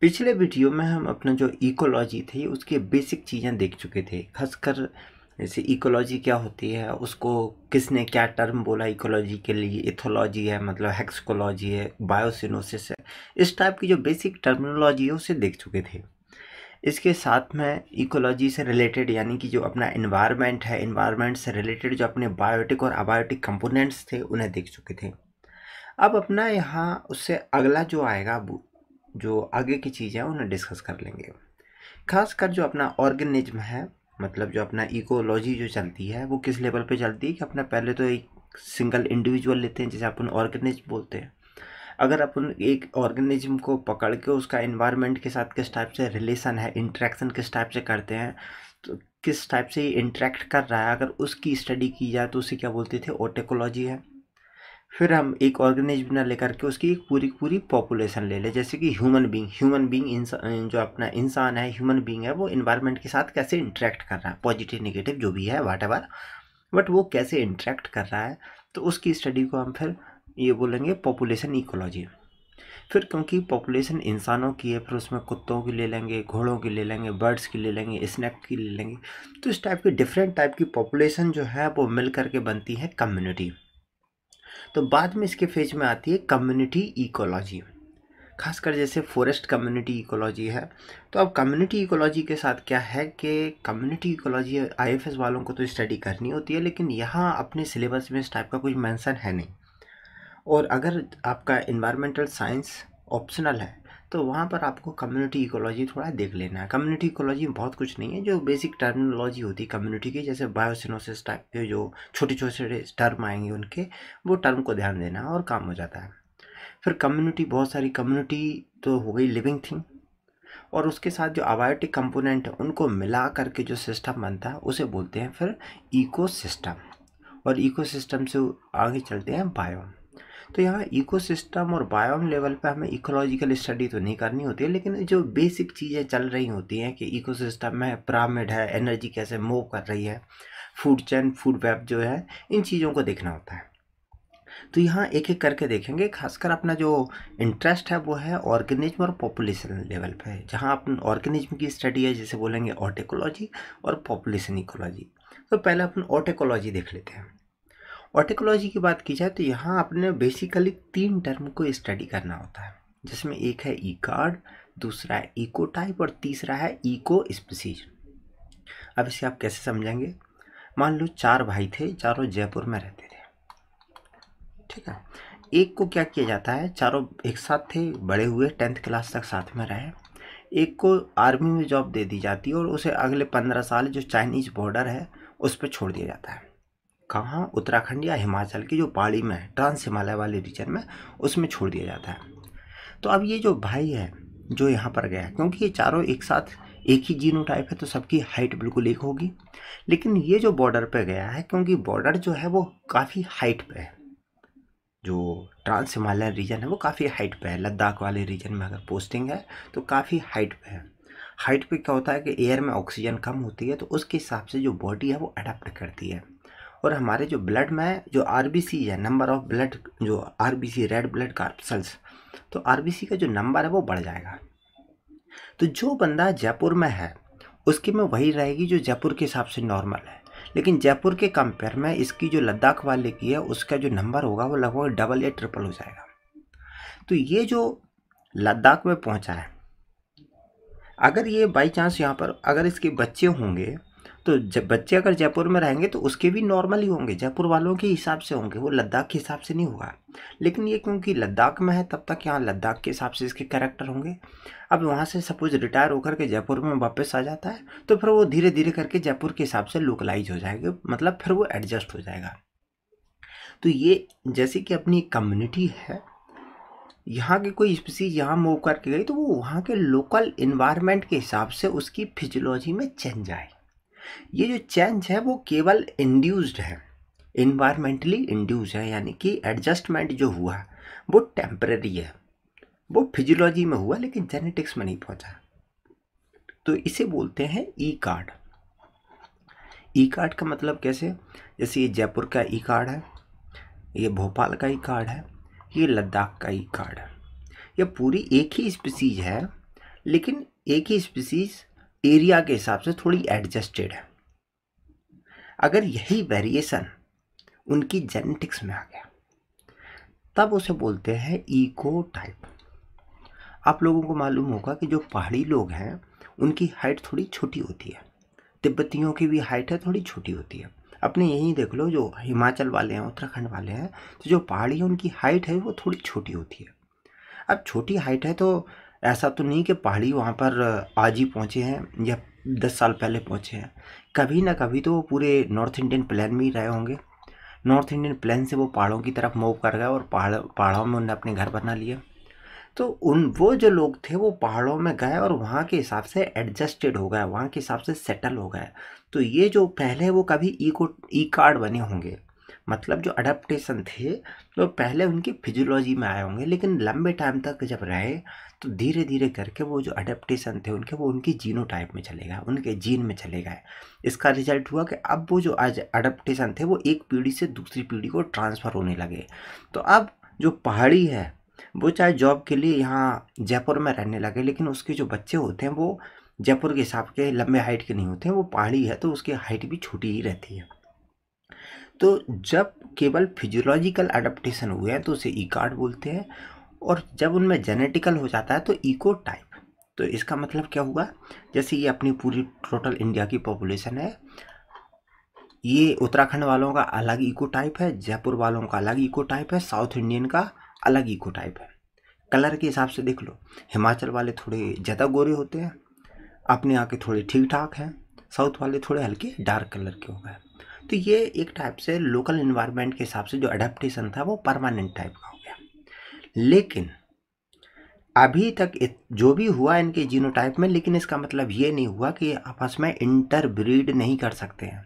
पिछले वीडियो में हम अपना जो इकोलॉजी थी उसकी बेसिक चीज़ें देख चुके थे खासकर जैसे इकोलॉजी क्या होती है उसको किसने क्या टर्म बोला इकोलॉजी के लिए इथोलॉजी है मतलब हेक्सकोलॉजी है बायोसिनोसिस है इस टाइप की जो बेसिक टर्मिनोलॉजी है उसे देख चुके थे इसके साथ में इकोलॉजी से रिलेटेड यानी कि जो अपना इन्वायरमेंट है इन्वायरमेंट से रिलेटेड जो अपने बायोटिक और अबायोटिक कंपोनेंट्स थे उन्हें देख चुके थे अब अपना यहाँ उससे अगला जो आएगा जो आगे की चीज़ें हैं उन्हें डिस्कस कर लेंगे खासकर जो अपना ऑर्गेनिज्म है मतलब जो अपना इकोलॉजी जो चलती है वो किस लेवल पे चलती है कि अपना पहले तो एक सिंगल इंडिविजुअल लेते हैं जिसे अपन ऑर्गेनिज्म बोलते हैं अगर अपन एक ऑर्गेनिज्म को पकड़ के उसका इन्वायरमेंट के साथ किस टाइप से रिलेशन है इंट्रैक्शन किस टाइप से करते हैं तो किस टाइप से ये इंट्रैक्ट कर रहा है अगर उसकी स्टडी की जाए तो उसे क्या बोलते थे ओटेकोलॉजी है फिर हम एक ऑर्गेनिज्म ना लेकर के उसकी एक पूरी पूरी पॉपुलेशन ले लें जैसे कि ह्यूमन बींग ह्यूमन बींग जो अपना इंसान है ह्यूमन बींग है वो इन्वायरमेंट के साथ कैसे इंटरेक्ट कर रहा है पॉजिटिव निगेटिव जो भी है वाट एवर बट वो कैसे इंटरेक्ट कर रहा है तो उसकी स्टडी को हम फिर ये बोलेंगे पॉपुलेशन इकोलॉजी फिर क्योंकि पॉपुलेशन इंसानों की है फिर उसमें कुत्तों की ले लेंगे घोड़ों की ले लेंगे बर्ड्स की ले लेंगे स्नैक की ले लेंगे तो इस टाइप की डिफरेंट टाइप की पॉपुलेशन जो है वो मिल करके बनती है कम्युनिटी तो बाद में इसके फेज में आती है कम्युनिटी इकोलॉजी खासकर जैसे फॉरेस्ट कम्युनिटी इकोलॉजी है तो अब कम्युनिटी इकोलॉजी के साथ क्या है कि कम्युनिटी इकोलॉजी आईएफएस वालों को तो स्टडी करनी होती है लेकिन यहाँ अपने सिलेबस में इस टाइप का कुछ मेंशन है नहीं और अगर आपका इन्वायरमेंटल साइंस ऑप्शनल है तो वहाँ पर आपको कम्युनिटी इकोलॉजी थोड़ा देख लेना है कम्युनिटी इकोलॉजी में बहुत कुछ नहीं है जो बेसिक टर्मिनोलॉजी होती है कम्युनिटी की जैसे बायोसिनोसिस टाइप के जो छोटे छोटे टर्म आएंगे उनके वो टर्म को ध्यान देना और काम हो जाता है फिर कम्युनिटी बहुत सारी कम्युनिटी तो हो गई लिविंग थिंग और उसके साथ जो अबायोटिक कंपोनेंट है उनको मिला करके जो सिस्टम बनता है उसे बोलते हैं फिर इकोसिस्टम और इकोसिस्टम से आगे चलते हैं बायो तो यहाँ इकोसिस्टम और बायोम लेवल पर हमें इकोलॉजिकल स्टडी तो नहीं करनी होती है लेकिन जो बेसिक चीज़ें चल रही होती हैं कि इकोसिस्टम में पिरामिड है एनर्जी कैसे मूव कर रही है फूड चैन फूड वेब जो है इन चीज़ों को देखना होता है तो यहाँ एक एक करके देखेंगे खासकर अपना जो इंटरेस्ट है वो है ऑर्गेनिज्म और पॉपुलेशन लेवल पे जहाँ अपन ऑर्गेनिज्म की स्टडी है जिसे बोलेंगे ऑटेकोलॉजी और पॉपुलेशन इकोलॉजी तो पहले अपन ऑटेकोलॉजी देख लेते हैं और टेक्नोलॉजी की बात की जाए तो यहाँ आपने बेसिकली तीन टर्म को स्टडी करना होता है जिसमें एक है ई कार्ड दूसरा है इको टाइप और तीसरा है इको स्पीसीज अब इसे आप कैसे समझेंगे मान लो चार भाई थे चारों जयपुर में रहते थे ठीक है एक को क्या किया जाता है चारों एक साथ थे बड़े हुए टेंथ क्लास तक साथ में रहे एक को आर्मी में जॉब दे दी जाती है और उसे अगले पंद्रह साल जो चाइनीज बॉर्डर है उस पर छोड़ दिया जाता है कहाँ उत्तराखंड या हिमाचल की जो पहाड़ी में ट्रांस हिमालय वाले रीजन में उसमें छोड़ दिया जाता है तो अब ये जो भाई है जो यहाँ पर गया क्योंकि ये चारों एक साथ एक ही जीनो टाइप है तो सबकी हाइट बिल्कुल एक होगी लेकिन ये जो बॉर्डर पे गया है क्योंकि बॉर्डर जो है वो काफ़ी हाइट पे है जो ट्रांस हिमालय रीजन है वो काफ़ी हाइट पे है लद्दाख वाले रीजन में अगर पोस्टिंग है तो काफ़ी हाइट पे है हाइट पे क्या होता है कि एयर में ऑक्सीजन कम होती है तो उसके हिसाब से जो बॉडी है वो अडाप्ट करती है और हमारे जो ब्लड में जो आर है नंबर ऑफ ब्लड जो आर रेड ब्लड कार्पसल्स तो आर का जो नंबर है वो बढ़ जाएगा तो जो बंदा जयपुर में है उसकी में वही रहेगी जो जयपुर के हिसाब से नॉर्मल है लेकिन जयपुर के कंपेयर में इसकी जो लद्दाख वाले की है उसका जो नंबर होगा वो लगभग डबल या ट्रिपल हो जाएगा तो ये जो लद्दाख में पहुंचा है अगर ये बाई चांस यहाँ पर अगर इसके बच्चे होंगे तो जब बच्चे अगर जयपुर में रहेंगे तो उसके भी नॉर्मल ही होंगे जयपुर वालों के हिसाब से होंगे वो लद्दाख के हिसाब से नहीं होगा लेकिन ये क्योंकि लद्दाख में है तब तक यहाँ लद्दाख के हिसाब से इसके कैरेक्टर होंगे अब वहाँ से सपोज रिटायर होकर के जयपुर में वापस आ जाता है तो फिर वो धीरे धीरे करके जयपुर के हिसाब से लोकलाइज हो जाएगा मतलब फिर वो एडजस्ट हो जाएगा तो ये जैसे कि अपनी कम्युनिटी है यहाँ की कोई स्पीसी यहाँ मूव करके गई तो वो वहाँ के लोकल इन्वायरमेंट के हिसाब से उसकी फिजियोलॉजी में चेंज आए ये जो चेंज है वो केवल इंड्यूस्ड है इन्वायरमेंटली इंड्यूज है यानी कि एडजस्टमेंट जो हुआ वो टेम्प्रेरी है वो फिजियोलॉजी में हुआ लेकिन जेनेटिक्स में नहीं पहुंचा तो इसे बोलते हैं ई कार्ड ई कार्ड का मतलब कैसे जैसे ये जयपुर का ई e कार्ड है ये भोपाल का ई e कार्ड है ये लद्दाख का ई e कार्ड है ये पूरी एक ही स्पीसीज है लेकिन एक ही स्पीसीज एरिया के हिसाब से थोड़ी एडजस्टेड है अगर यही वेरिएशन उनकी जेनेटिक्स में आ गया तब उसे बोलते हैं ईको टाइप आप लोगों को मालूम होगा कि जो पहाड़ी लोग हैं उनकी हाइट थोड़ी छोटी होती है तिब्बतियों की भी हाइट है थोड़ी छोटी होती है अपने यहीं देख लो जो हिमाचल वाले हैं उत्तराखंड वाले हैं तो जो पहाड़ी है उनकी हाइट है वो थोड़ी छोटी होती है अब छोटी हाइट है तो ऐसा तो नहीं कि पहाड़ी वहाँ पर आज ही पहुँचे हैं या दस साल पहले पहुँचे हैं कभी ना कभी तो वो पूरे नॉर्थ इंडियन प्लान में ही रहे होंगे नॉर्थ इंडियन प्लान से वो पहाड़ों की तरफ मूव कर गए और पहाड़ पहाड़ों में उन्हें अपने घर बना लिए तो उन वो जो लोग थे वो पहाड़ों में गए और वहाँ के हिसाब से एडजस्टेड हो गए वहाँ के हिसाब से सेटल हो गए तो ये जो पहले वो कभी ई को ई कार्ड बने होंगे मतलब जो अडेप्टेशन थे वो पहले उनकी फिजियोलॉजी में आए होंगे लेकिन लंबे टाइम तक जब रहे तो धीरे धीरे करके वो जो अडेप्टेशन थे उनके वो उनकी जीनो टाइप में चले गए उनके जीन में चले गए इसका रिजल्ट हुआ कि अब वो जो आज अडेप्टेशन थे वो एक पीढ़ी से दूसरी पीढ़ी को ट्रांसफ़र होने लगे तो अब जो पहाड़ी है वो चाहे जॉब के लिए यहाँ जयपुर में रहने लगे लेकिन उसके जो बच्चे होते हैं वो जयपुर के हिसाब के लंबे हाइट के नहीं होते हैं वो पहाड़ी है तो उसकी हाइट भी छोटी ही रहती है तो जब केवल फिजियोलॉजिकल अडप्टेशन हुए हैं तो उसे ईकार्ड बोलते हैं और जब उनमें जेनेटिकल हो जाता है तो इको टाइप तो इसका मतलब क्या हुआ जैसे ये अपनी पूरी टोटल इंडिया की पॉपुलेशन है ये उत्तराखंड वालों का अलग इको टाइप है जयपुर वालों का अलग इको टाइप है साउथ इंडियन का अलग इको टाइप है कलर के हिसाब से देख लो हिमाचल वाले थोड़े ज़्यादा गोरे होते हैं अपने यहाँ के थोड़े ठीक ठाक हैं साउथ वाले थोड़े हल्के डार्क कलर के हो गए तो ये एक टाइप से लोकल इन्वायरमेंट के हिसाब से जो अडेप्टेशन था वो परमानेंट टाइप का हो गया लेकिन अभी तक जो भी हुआ इनके जीनोटाइप में लेकिन इसका मतलब ये नहीं हुआ कि आपस में इंटरब्रीड नहीं कर सकते हैं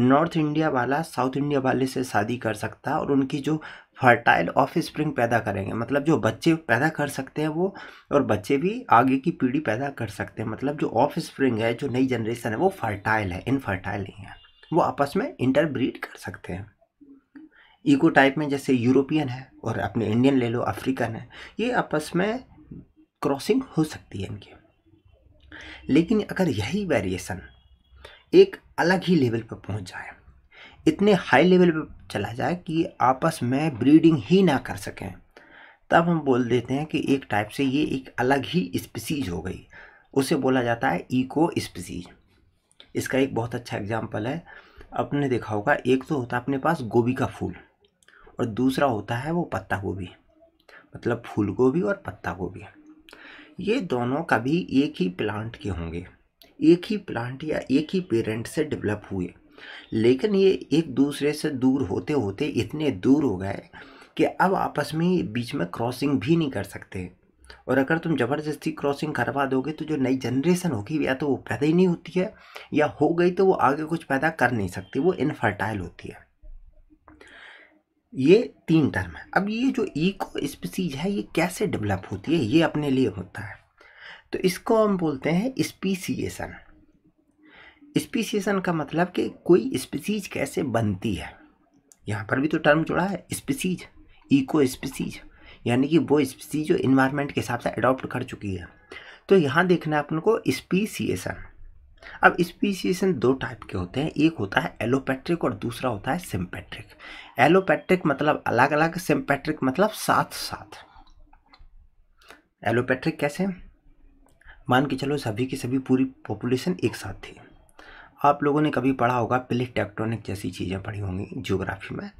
नॉर्थ इंडिया वाला साउथ इंडिया वाले से शादी कर सकता है और उनकी जो फर्टाइल ऑफ स्प्रिंग पैदा करेंगे मतलब जो बच्चे पैदा कर सकते हैं वो और बच्चे भी आगे की पीढ़ी पैदा कर सकते हैं मतलब जो ऑफ स्प्रिंग है जो नई जनरेशन है वो फर्टाइल है इनफर्टाइल नहीं है वो आपस में इंटरब्रीड कर सकते हैं ईको टाइप में जैसे यूरोपियन है और अपने इंडियन ले लो अफ्रीकन है ये आपस में क्रॉसिंग हो सकती है इनकी लेकिन अगर यही वेरिएशन एक अलग ही लेवल पर पहुंच जाए इतने हाई लेवल पर चला जाए कि आपस में ब्रीडिंग ही ना कर सकें तब हम बोल देते हैं कि एक टाइप से ये एक अलग ही स्पीसीज हो गई उसे बोला जाता है इको स्पीसीज इसका एक बहुत अच्छा एग्जाम्पल है आपने देखा होगा एक तो होता है अपने पास गोभी का फूल और दूसरा होता है वो पत्ता गोभी मतलब फूल गोभी और पत्ता गोभी ये दोनों कभी एक ही प्लांट के होंगे एक ही प्लांट या एक ही पेरेंट से डेवलप हुए लेकिन ये एक दूसरे से दूर होते होते इतने दूर हो गए कि अब आपस में बीच में क्रॉसिंग भी नहीं कर सकते और अगर तुम ज़बरदस्ती क्रॉसिंग करवा दोगे तो जो नई जनरेशन होगी या तो वो पैदा ही नहीं होती है या हो गई तो वो आगे कुछ पैदा कर नहीं सकती वो इनफर्टाइल होती है ये तीन टर्म है अब ये जो ईको स्पीसीज है ये कैसे डेवलप होती है ये अपने लिए होता है तो इसको हम बोलते हैं स्पीसीएसन स्पीसीएसन का मतलब कि कोई स्पीसीज कैसे बनती है यहाँ पर भी तो टर्म जुड़ा है स्पीसीज ईको स्पीसीज यानी कि वो स्पीसी जो इन्वायरमेंट के हिसाब से अडॉप्ट कर चुकी है तो यहाँ देखना है अपन को स्पीसीएसन अब स्पीसीएसन दो टाइप के होते हैं एक होता है एलोपैट्रिक और दूसरा होता है सिम्पैट्रिक एलोपैट्रिक मतलब अलग अलग सिम्पैट्रिक मतलब साथ साथ एलोपैट्रिक कैसे मान के चलो सभी की सभी पूरी पॉपुलेशन एक साथ थी आप लोगों ने कभी पढ़ा होगा प्लेट टेक्टोनिक जैसी चीज़ें पढ़ी होंगी ज्योग्राफी में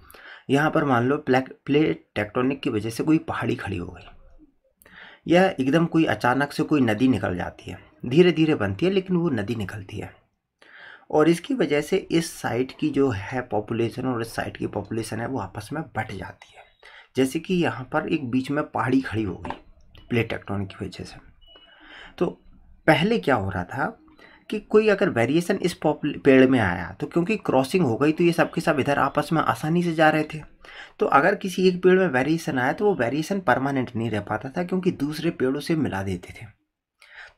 यहाँ पर मान लो प्लेक प्लेट टेक्टोनिक की वजह से कोई पहाड़ी खड़ी हो गई या एकदम कोई अचानक से कोई नदी निकल जाती है धीरे धीरे बनती है लेकिन वो नदी निकलती है और इसकी वजह से इस साइट की जो है पॉपुलेशन और इस साइट की पॉपुलेशन है वो आपस में बढ़ जाती है जैसे कि यहाँ पर एक बीच में पहाड़ी खड़ी हो गई प्लेट टेक्टोनिक की वजह से तो पहले क्या हो रहा था कि कोई अगर वेरिएशन इस पेड़ में आया तो क्योंकि क्रॉसिंग हो गई तो ये सब के सब इधर आपस में आसानी से जा रहे थे तो अगर किसी एक पेड़ में वेरिएशन आया तो वो वेरिएशन परमानेंट नहीं रह पाता था क्योंकि दूसरे पेड़ों से मिला देते थे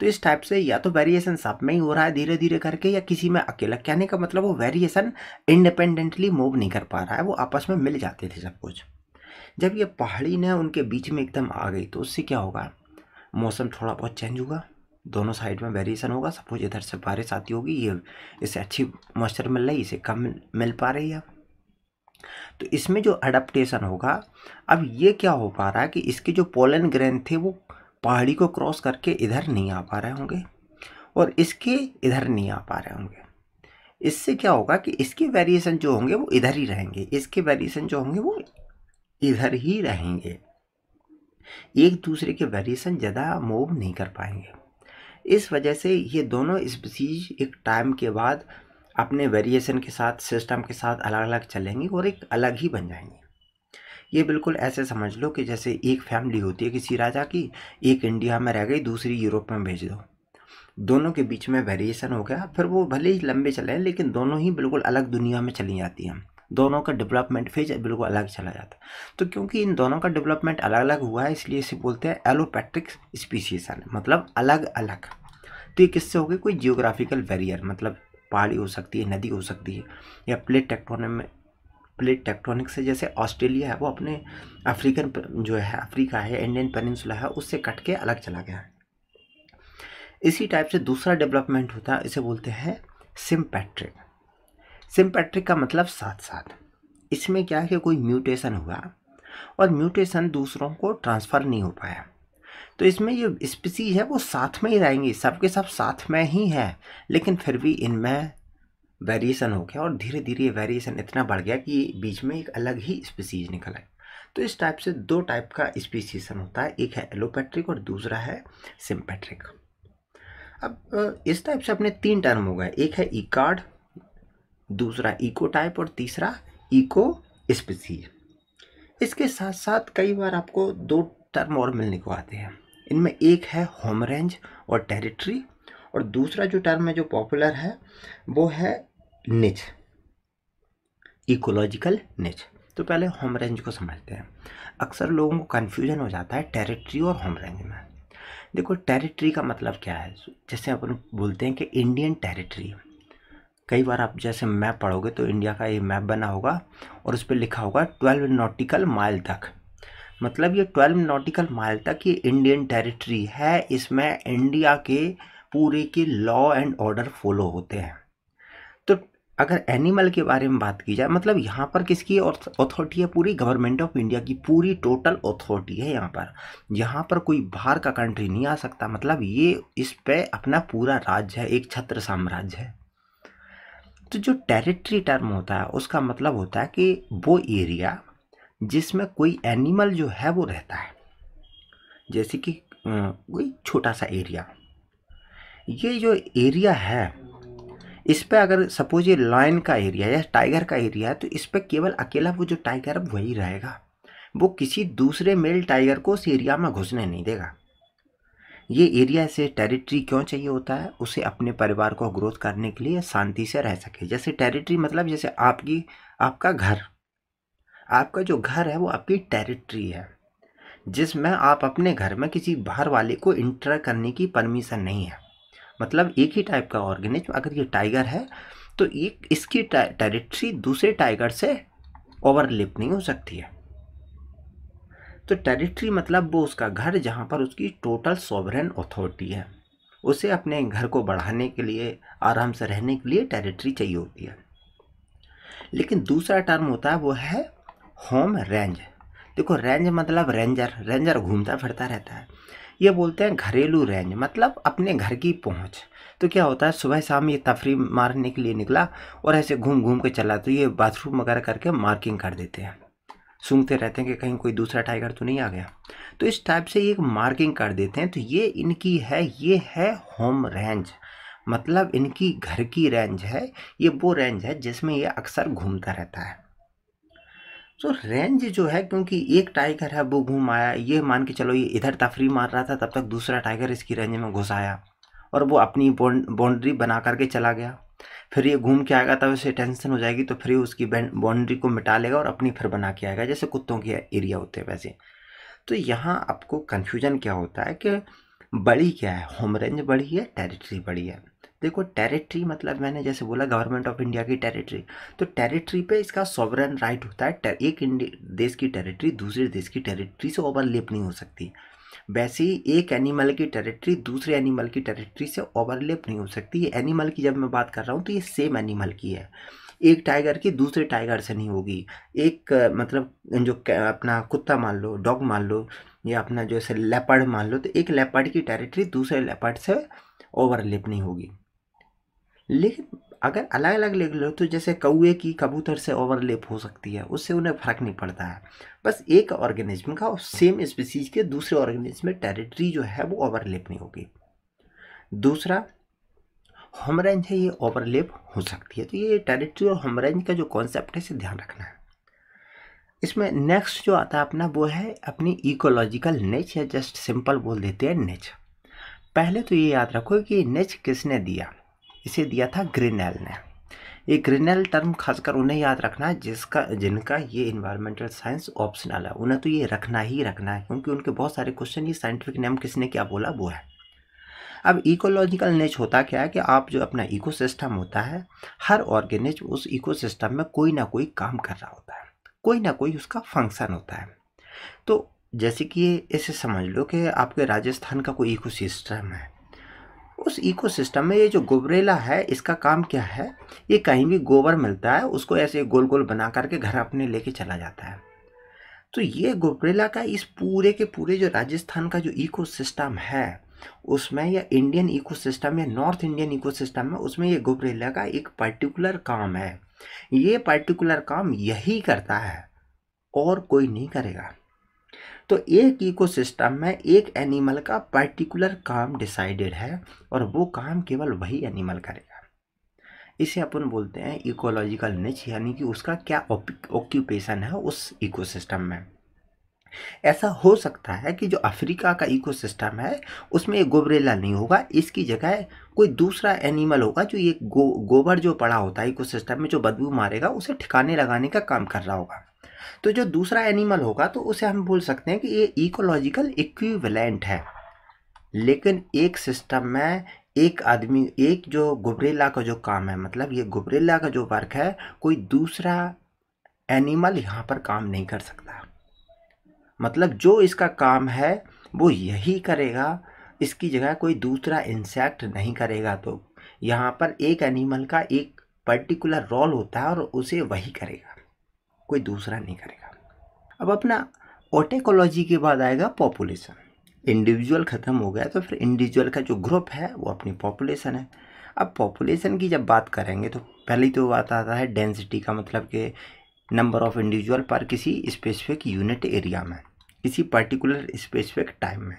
तो इस टाइप से या तो वेरिएशन सब में ही हो रहा है धीरे धीरे करके या किसी में अकेला कहने का मतलब वो वेरिएशन इंडिपेंडेंटली मूव नहीं कर पा रहा है वो आपस में मिल जाते थे सब कुछ जब ये पहाड़ी ने उनके बीच में एकदम आ गई तो उससे क्या होगा मौसम थोड़ा बहुत चेंज होगा दोनों साइड में वेरिएशन होगा सपोज इधर से बारिश आती होगी ये इससे अच्छी मॉइस्चर मिल रही इसे कम मिल पा रही है तो इसमें जो अडप्टेशन होगा अब ये क्या हो पा रहा है कि इसके जो पोलन ग्रेन थे वो पहाड़ी को क्रॉस करके इधर नहीं आ पा रहे होंगे और इसके इधर नहीं आ पा रहे होंगे इससे क्या होगा कि इसके वेरिएशन जो होंगे वो इधर ही रहेंगे इसके वेरिएशन जो होंगे वो इधर ही रहेंगे एक दूसरे के वेरिएशन ज़्यादा मूव नहीं कर पाएंगे इस वजह से ये दोनों स्पीसीज एक टाइम के बाद अपने वेरिएशन के साथ सिस्टम के साथ अलग अलग चलेंगी और एक अलग ही बन जाएंगी ये बिल्कुल ऐसे समझ लो कि जैसे एक फैमिली होती है किसी राजा की एक इंडिया में रह गई दूसरी यूरोप में भेज दो दोनों के बीच में वेरिएशन हो गया फिर वो भले ही लंबे चले लेकिन दोनों ही बिल्कुल अलग दुनिया में चली जाती हैं दोनों का डेवलपमेंट फेज बिल्कुल अलग चला जाता है तो क्योंकि इन दोनों का डेवलपमेंट अलग अलग हुआ है इसलिए इसे बोलते हैं एलोपैट्रिक स्पीसीसन मतलब अलग अलग तो ये किससे हो गई कोई जियोग्राफिकल बैरियर मतलब पहाड़ी हो सकती है नदी हो सकती है या प्लेट टेक्टोनिक में प्लेट टेक्टोनिक से जैसे ऑस्ट्रेलिया है वो अपने अफ्रीकन जो है अफ्रीका है इंडियन पेनिनसुला है उससे कट के अलग चला गया है इसी टाइप से दूसरा डेवलपमेंट होता है इसे बोलते हैं सिमपैट्रिक सिम्पेट्रिक का मतलब साथ साथ इसमें क्या है कि कोई म्यूटेशन हुआ और म्यूटेशन दूसरों को ट्रांसफ़र नहीं हो पाया तो इसमें ये स्पीसीज है वो साथ में ही रहेंगी सबके सब साथ में ही है लेकिन फिर भी इनमें वेरिएशन हो गया और धीरे धीरे वेरिएशन इतना बढ़ गया कि बीच में एक अलग ही स्पीसीज निकल आई तो इस टाइप से दो टाइप का स्पीसीसन होता है एक है एलोपैट्रिक और दूसरा है सिम्पैट्रिक अब इस टाइप से अपने तीन टर्म हो गए एक है ई कार्ड दूसरा इको टाइप और तीसरा इको स्पीसी इसके साथ साथ कई बार आपको दो टर्म और मिलने को आते हैं इनमें एक है होम रेंज और टेरिटरी और दूसरा जो टर्म है जो पॉपुलर है वो है निच इकोलॉजिकल निच तो पहले होम रेंज को समझते हैं अक्सर लोगों को कन्फ्यूजन हो जाता है टेरिटरी और होम रेंज में देखो टेरिटरी का मतलब क्या है जैसे अपन बोलते हैं कि इंडियन टेरिटरी कई बार आप जैसे मैप पढ़ोगे तो इंडिया का ये मैप बना होगा और उस पर लिखा होगा ट्वेल्व नॉटिकल माइल तक मतलब ये ट्वेल्व नॉटिकल माइल तक ये इंडियन टेरिटरी है इसमें इंडिया के पूरे के लॉ एंड ऑर्डर फॉलो होते हैं तो अगर एनिमल के बारे में बात की जाए मतलब यहाँ पर किसकी अथॉरिटी है पूरी गवर्नमेंट ऑफ इंडिया की पूरी टोटल अथॉरिटी है यहाँ पर यहाँ पर कोई बाहर का कंट्री नहीं आ सकता मतलब ये इस पर अपना पूरा राज्य है एक छत्र साम्राज्य है तो जो टेरिटरी टर्म होता है उसका मतलब होता है कि वो एरिया जिसमें कोई एनिमल जो है वो रहता है जैसे कि कोई छोटा सा एरिया ये जो एरिया है इस पर अगर सपोज ये लायन का एरिया या टाइगर का एरिया है तो इस पर केवल अकेला वो जो टाइगर है वही रहेगा वो किसी दूसरे मेल टाइगर को उस एरिया में घुसने नहीं देगा ये एरिया से टेरिटरी क्यों चाहिए होता है उसे अपने परिवार को ग्रोथ करने के लिए शांति से रह सके जैसे टेरिटरी मतलब जैसे आपकी आपका घर आपका जो घर है वो आपकी टेरिटरी है जिसमें आप अपने घर में किसी बाहर वाले को इंटर करने की परमिशन नहीं है मतलब एक ही टाइप का ऑर्गेनिज्म अगर ये टाइगर है तो एक इसकी टेरिटरी दूसरे टाइगर से ओवरलिप नहीं हो सकती है तो टेरिटरी मतलब वो उसका घर जहाँ पर उसकी टोटल सॉवरन अथॉरिटी है उसे अपने घर को बढ़ाने के लिए आराम से रहने के लिए टेरिटरी चाहिए होती है लेकिन दूसरा टर्म होता है वो है होम रेंज देखो रेंज मतलब रेंजर रेंजर घूमता फिरता रहता है ये बोलते हैं घरेलू रेंज मतलब अपने घर की पहुंच तो क्या होता है सुबह शाम ये तफरी मारने के लिए निकला और ऐसे घूम घूम के चला तो ये बाथरूम वगैरह करके मार्किंग कर देते हैं सूंघते रहते हैं कि कहीं कोई दूसरा टाइगर तो नहीं आ गया तो इस टाइप से ये एक मार्किंग कर देते हैं तो ये इनकी है ये है होम रेंज मतलब इनकी घर की रेंज है ये वो रेंज है जिसमें ये अक्सर घूमता रहता है तो रेंज जो है क्योंकि एक टाइगर है वो घूम आया ये मान के चलो ये इधर तफरी मार रहा था तब तक दूसरा टाइगर इसकी रेंज में घुस आया और वो अपनी बाउंड्री बना करके चला गया फिर ये घूम के आएगा तब उसे टेंशन हो जाएगी तो फिर ये उसकी बाउंड्री को मिटा लेगा और अपनी फिर बना के आएगा जैसे कुत्तों के एरिया होते हैं वैसे तो यहाँ आपको कन्फ्यूजन क्या होता है कि बड़ी क्या है होम रेंज बड़ी है टेरिटरी बड़ी है देखो टेरिटरी मतलब मैंने जैसे बोला गवर्नमेंट ऑफ इंडिया की टेरिटरी तो टेरिटरी पे इसका सॉवरन राइट होता है एक देश की टेरिटरी दूसरे देश की टेरिटरी से ओवरलेप नहीं हो सकती वैसे ही एक एनिमल की टेरिटरी दूसरे एनिमल की टेरिटरी से ओवरलेप नहीं हो सकती ये एनिमल की जब मैं बात कर रहा हूँ तो ये सेम एनिमल की है एक टाइगर की दूसरे टाइगर से नहीं होगी एक मतलब जो अपना कुत्ता मान लो डॉग मान लो या अपना जो जैसे लेपर्ड मान लो तो एक लेपर्ड की टेरिटरी दूसरे लेपर्ड से ओवरलेप नहीं होगी लेकिन अगर अलग अलग ले लो तो जैसे कौए की कबूतर से ओवरलेप हो सकती है उससे उन्हें फ़र्क नहीं पड़ता है बस एक ऑर्गेनिज्म का और सेम स्पीसीज के दूसरे ऑर्गेनिज्म में टेरिटरी जो है वो ओवरलेप नहीं होगी दूसरा होम रेंज है ये ओवरलेप हो सकती है तो ये टेरिटरी और होम रेंज का जो कॉन्सेप्ट है इसे ध्यान रखना है इसमें नेक्स्ट जो आता है अपना वो है अपनी इकोलॉजिकल नेच या जस्ट सिंपल बोल देते हैं नेच पहले तो ये याद रखो कि नेच किसने दिया इसे दिया था ग्रिनेल ने ये ग्रिनेल टर्म खासकर उन्हें याद रखना है जिसका जिनका ये इन्वायरमेंटल साइंस ऑप्शनल है उन्हें तो ये रखना ही रखना है क्योंकि उनके बहुत सारे क्वेश्चन ये साइंटिफिक नेम किसने क्या बोला वो है अब इकोलॉजिकल नेच होता क्या है कि आप जो अपना इकोसिस्टम होता है हर ऑर्गेनिज्म उस इकोसिस्टम में कोई ना कोई काम कर रहा होता है कोई ना कोई उसका फंक्शन होता है तो जैसे कि ये इसे समझ लो कि आपके राजस्थान का कोई इकोसिस्टम है उस इकोसिस्टम में ये जो गोबरेला है इसका काम क्या है ये कहीं भी गोबर मिलता है उसको ऐसे गोल गोल बना करके घर अपने लेके चला जाता है तो ये गोबरेला का इस पूरे के पूरे जो राजस्थान का जो इकोसिस्टम है उसमें या इंडियन इकोसिस्टम या नॉर्थ इंडियन इकोसिस्टम में उसमें ये गोबरेला का एक पर्टिकुलर काम है ये पर्टिकुलर काम यही करता है और कोई नहीं करेगा तो एक इकोसिस्टम में एक एनिमल का पर्टिकुलर काम डिसाइडेड है और वो काम केवल वही एनिमल करेगा इसे अपन बोलते हैं इकोलॉजिकल निच यानी कि उसका क्या ऑक्यूपेशन है उस इकोसिस्टम में ऐसा हो सकता है कि जो अफ्रीका का इकोसिस्टम है उसमें एक गोबरेला नहीं होगा इसकी जगह कोई दूसरा एनिमल होगा जो ये गो गोबर जो पड़ा होता है इकोसिस्टम में जो बदबू मारेगा उसे ठिकाने लगाने का काम कर रहा होगा तो जो दूसरा एनिमल होगा तो उसे हम बोल सकते हैं कि ये इकोलॉजिकल इक्विवेलेंट है लेकिन एक सिस्टम में एक आदमी एक जो गुबरेला का जो काम है मतलब ये गुबरेला का जो वर्क है कोई दूसरा एनिमल यहाँ पर काम नहीं कर सकता मतलब जो इसका काम है वो यही करेगा इसकी जगह कोई दूसरा इंसेक्ट नहीं करेगा तो यहाँ पर एक एनिमल का एक पर्टिकुलर रोल होता है और उसे वही करेगा कोई दूसरा नहीं करेगा अब अपना ओटेकोलॉजी के बाद आएगा पॉपुलेशन इंडिविजुअल ख़त्म हो गया तो फिर इंडिविजुअल का जो ग्रुप है वो अपनी पॉपुलेशन है अब पॉपुलेशन की जब बात करेंगे तो पहली तो बात आता है डेंसिटी का मतलब कि नंबर ऑफ़ इंडिविजुअल पर किसी स्पेसिफिक यूनिट एरिया में किसी पर्टिकुलर स्पेसिफिक टाइम में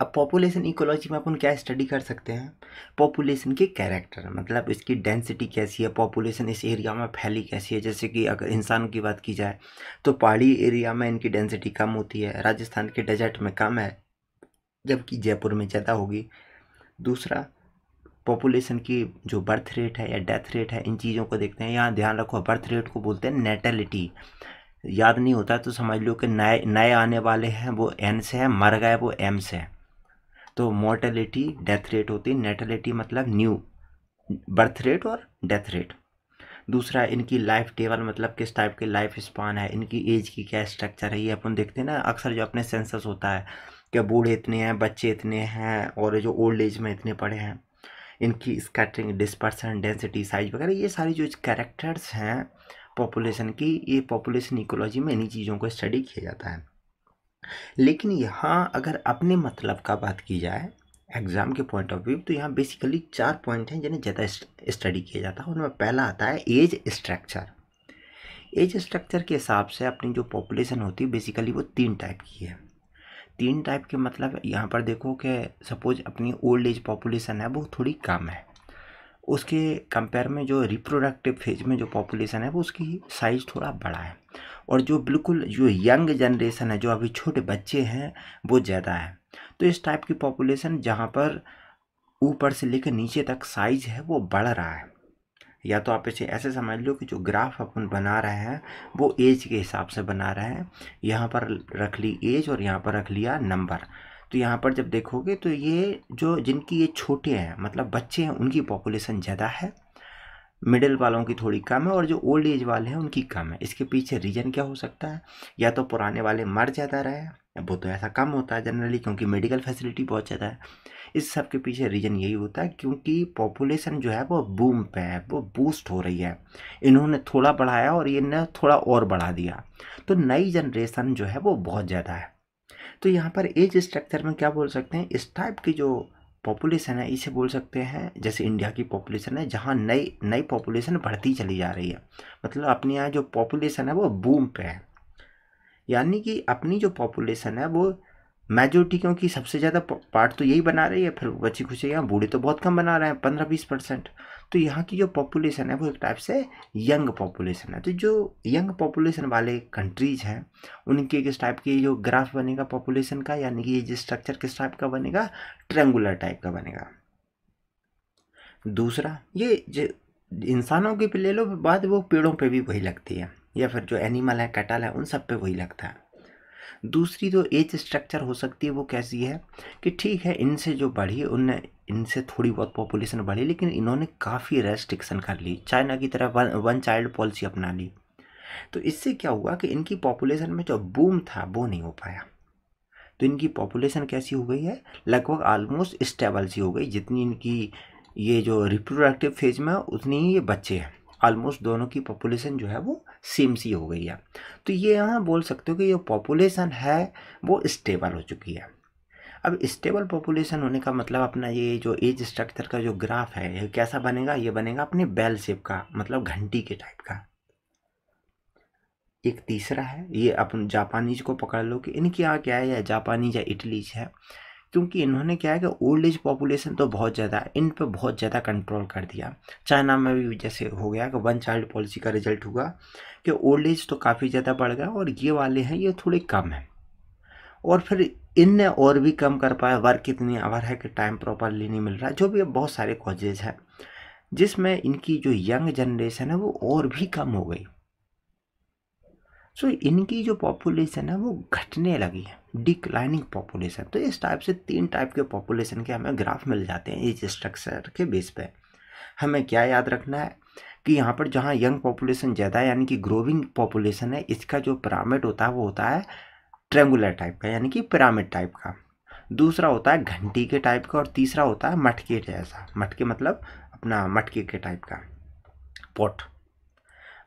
अब पॉपुलेशन इकोलॉजी में अपन क्या स्टडी कर सकते हैं पॉपुलेशन के कैरेक्टर मतलब इसकी डेंसिटी कैसी है पॉपुलेशन इस एरिया में फैली कैसी है जैसे कि अगर इंसानों की बात की जाए तो पहाड़ी एरिया में इनकी डेंसिटी कम होती है राजस्थान के डेजर्ट में कम है जबकि जयपुर में ज़्यादा होगी दूसरा पॉपुलेशन की जो बर्थ रेट है या डेथ रेट है इन चीज़ों को देखते हैं यहाँ ध्यान रखो बर्थ रेट को बोलते हैं नेटेलिटी याद नहीं होता तो समझ लो कि नए नए आने वाले हैं वो एन से हैं मर गए वो एम से हैं तो मोर्टेलिटी डेथ रेट होती है नेटेलिटी मतलब न्यू बर्थ रेट और डेथ रेट दूसरा इनकी लाइफ टेबल मतलब किस टाइप के लाइफ स्पान है इनकी एज की क्या स्ट्रक्चर है ये अपन देखते हैं ना अक्सर जो अपने सेंसस होता है कि बूढ़े इतने हैं बच्चे इतने हैं और जो ओल्ड एज में इतने पड़े हैं इनकी स्कैटरिंग डिस्पर्सन डेंसिटी साइज वगैरह ये सारी जो कैरेक्टर्स हैं पॉपुलेशन की ये पॉपुलेशन इकोलॉजी में इन्हीं चीज़ों को स्टडी किया जाता है लेकिन यहाँ अगर अपने मतलब का बात की जाए एग्ज़ाम के पॉइंट ऑफ व्यू तो यहाँ बेसिकली चार पॉइंट हैं जिन्हें ज़्यादा स्टडी किया जाता है उनमें पहला आता है एज स्ट्रक्चर एज स्ट्रक्चर के हिसाब से अपनी जो पॉपुलेशन होती है बेसिकली वो तीन टाइप की है तीन टाइप के मतलब यहाँ पर देखो कि सपोज अपनी ओल्ड एज पॉपुलेशन है वो थोड़ी कम है उसके कंपेयर में जो रिप्रोडक्टिव फेज में जो पॉपुलेशन है वो उसकी साइज़ थोड़ा बड़ा है और जो बिल्कुल जो यंग जनरेशन है जो अभी छोटे बच्चे हैं वो ज़्यादा है तो इस टाइप की पॉपुलेशन जहाँ पर ऊपर से लेकर नीचे तक साइज है वो बढ़ रहा है या तो आप इसे ऐसे समझ लो कि जो ग्राफ अपन बना रहे हैं वो एज के हिसाब से बना रहे हैं यहाँ पर रख ली एज और यहाँ पर रख लिया नंबर तो यहाँ पर जब देखोगे तो ये जो जिनकी ये छोटे हैं मतलब बच्चे हैं उनकी पॉपुलेशन ज़्यादा है मिडिल वालों की थोड़ी कम है और जो ओल्ड एज वाले हैं उनकी कम है इसके पीछे रीज़न क्या हो सकता है या तो पुराने वाले मर ज़्यादा रहे वो तो ऐसा कम होता है जनरली क्योंकि मेडिकल फैसिलिटी बहुत ज़्यादा है इस सब के पीछे रीज़न यही होता है क्योंकि पॉपुलेशन जो है वो बूम पे है वो बूस्ट हो रही है इन्होंने थोड़ा बढ़ाया और इन्होंने थोड़ा और बढ़ा दिया तो नई जनरेशन जो है वो बहुत ज़्यादा है तो यहाँ पर एज स्ट्रक्चर में क्या बोल सकते हैं इस टाइप की जो पॉपुलेशन है इसे बोल सकते हैं जैसे इंडिया की पॉपुलेशन है जहाँ नई नई पॉपुलेशन बढ़ती चली जा रही है मतलब अपने यहाँ जो पॉपुलेशन है वो बूम पे है यानी कि अपनी जो पॉपुलेशन है वो मेजोरिटी क्योंकि सबसे ज़्यादा पार्ट तो यही बना रही है फिर बच्ची खुचे यहाँ बूढ़े तो बहुत कम बना रहे हैं पंद्रह बीस परसेंट तो यहाँ की जो पॉपुलेशन है वो एक टाइप से यंग पॉपुलेशन है तो जो यंग पॉपुलेशन वाले कंट्रीज हैं उनके किस टाइप की जो ग्राफ बनेगा पॉपुलेशन का यानी कि ये स्ट्रक्चर किस टाइप का बनेगा ट्रेंगुलर टाइप का बनेगा दूसरा ये जो इंसानों की ले लो बाद वो पेड़ों पे भी वही लगती है या फिर जो एनिमल है कैटल है उन सब पे वही लगता है दूसरी जो एज स्ट्रक्चर हो सकती है वो कैसी है कि ठीक है इनसे जो बढ़ी उनने इनसे थोड़ी बहुत पॉपुलेशन बढ़ी लेकिन इन्होंने काफ़ी रेस्ट्रिक्शन कर ली चाइना की तरह वन वन चाइल्ड पॉलिसी अपना ली तो इससे क्या हुआ कि इनकी पॉपुलेशन में जो बूम था वो नहीं हो पाया तो इनकी पॉपुलेशन कैसी हो गई है लगभग ऑलमोस्ट स्टेबल सी हो गई जितनी इनकी ये जो रिप्रोडक्टिव फेज में उतनी ही ये बच्चे हैं ऑलमोस्ट दोनों की पॉपुलेशन जो है वो सेम सी हो गई है तो ये यहाँ बोल सकते हो कि जो पॉपुलेशन है वो स्टेबल हो चुकी है अब स्टेबल पॉपुलेशन होने का मतलब अपना ये जो एज स्ट्रक्चर का जो ग्राफ है ये कैसा बनेगा ये बनेगा अपने बेल शेप का मतलब घंटी के टाइप का एक तीसरा है ये अपन जापानीज को पकड़ लो कि इनकी यहाँ क्या है या जापानीज या इटलीज है क्योंकि इन्होंने क्या है कि ओल्ड एज पॉपुलेशन तो बहुत ज़्यादा है इन पर बहुत ज़्यादा कंट्रोल कर दिया चाइना में भी जैसे हो गया कि वन चाइल्ड पॉलिसी का रिजल्ट हुआ कि ओल्ड एज तो काफ़ी ज़्यादा बढ़ गया और ये वाले हैं ये थोड़े कम हैं और फिर इनने और भी कम कर पाया वर्क कितनी आवर है कि टाइम प्रॉपरली नहीं मिल रहा जो भी बहुत सारे कॉजेज हैं जिसमें इनकी जो यंग जनरेशन है वो और भी कम हो गई सो so, इनकी जो पॉपुलेशन है वो घटने लगी है डिक्लाइनिंग पॉपुलेशन तो इस टाइप से तीन टाइप के पॉपुलेशन के हमें ग्राफ मिल जाते हैं इस स्ट्रक्चर के बेस पे हमें क्या याद रखना है कि यहाँ पर जहाँ यंग पॉपुलेशन ज़्यादा है यानी कि ग्रोविंग पॉपुलेशन है इसका जो पिरामिड होता है वो होता है ट्रेंगुलर टाइप का यानी कि पिरामिड टाइप का दूसरा होता है घंटी के टाइप का और तीसरा होता है मटके जैसा मटके मतलब अपना मटके के टाइप का पॉट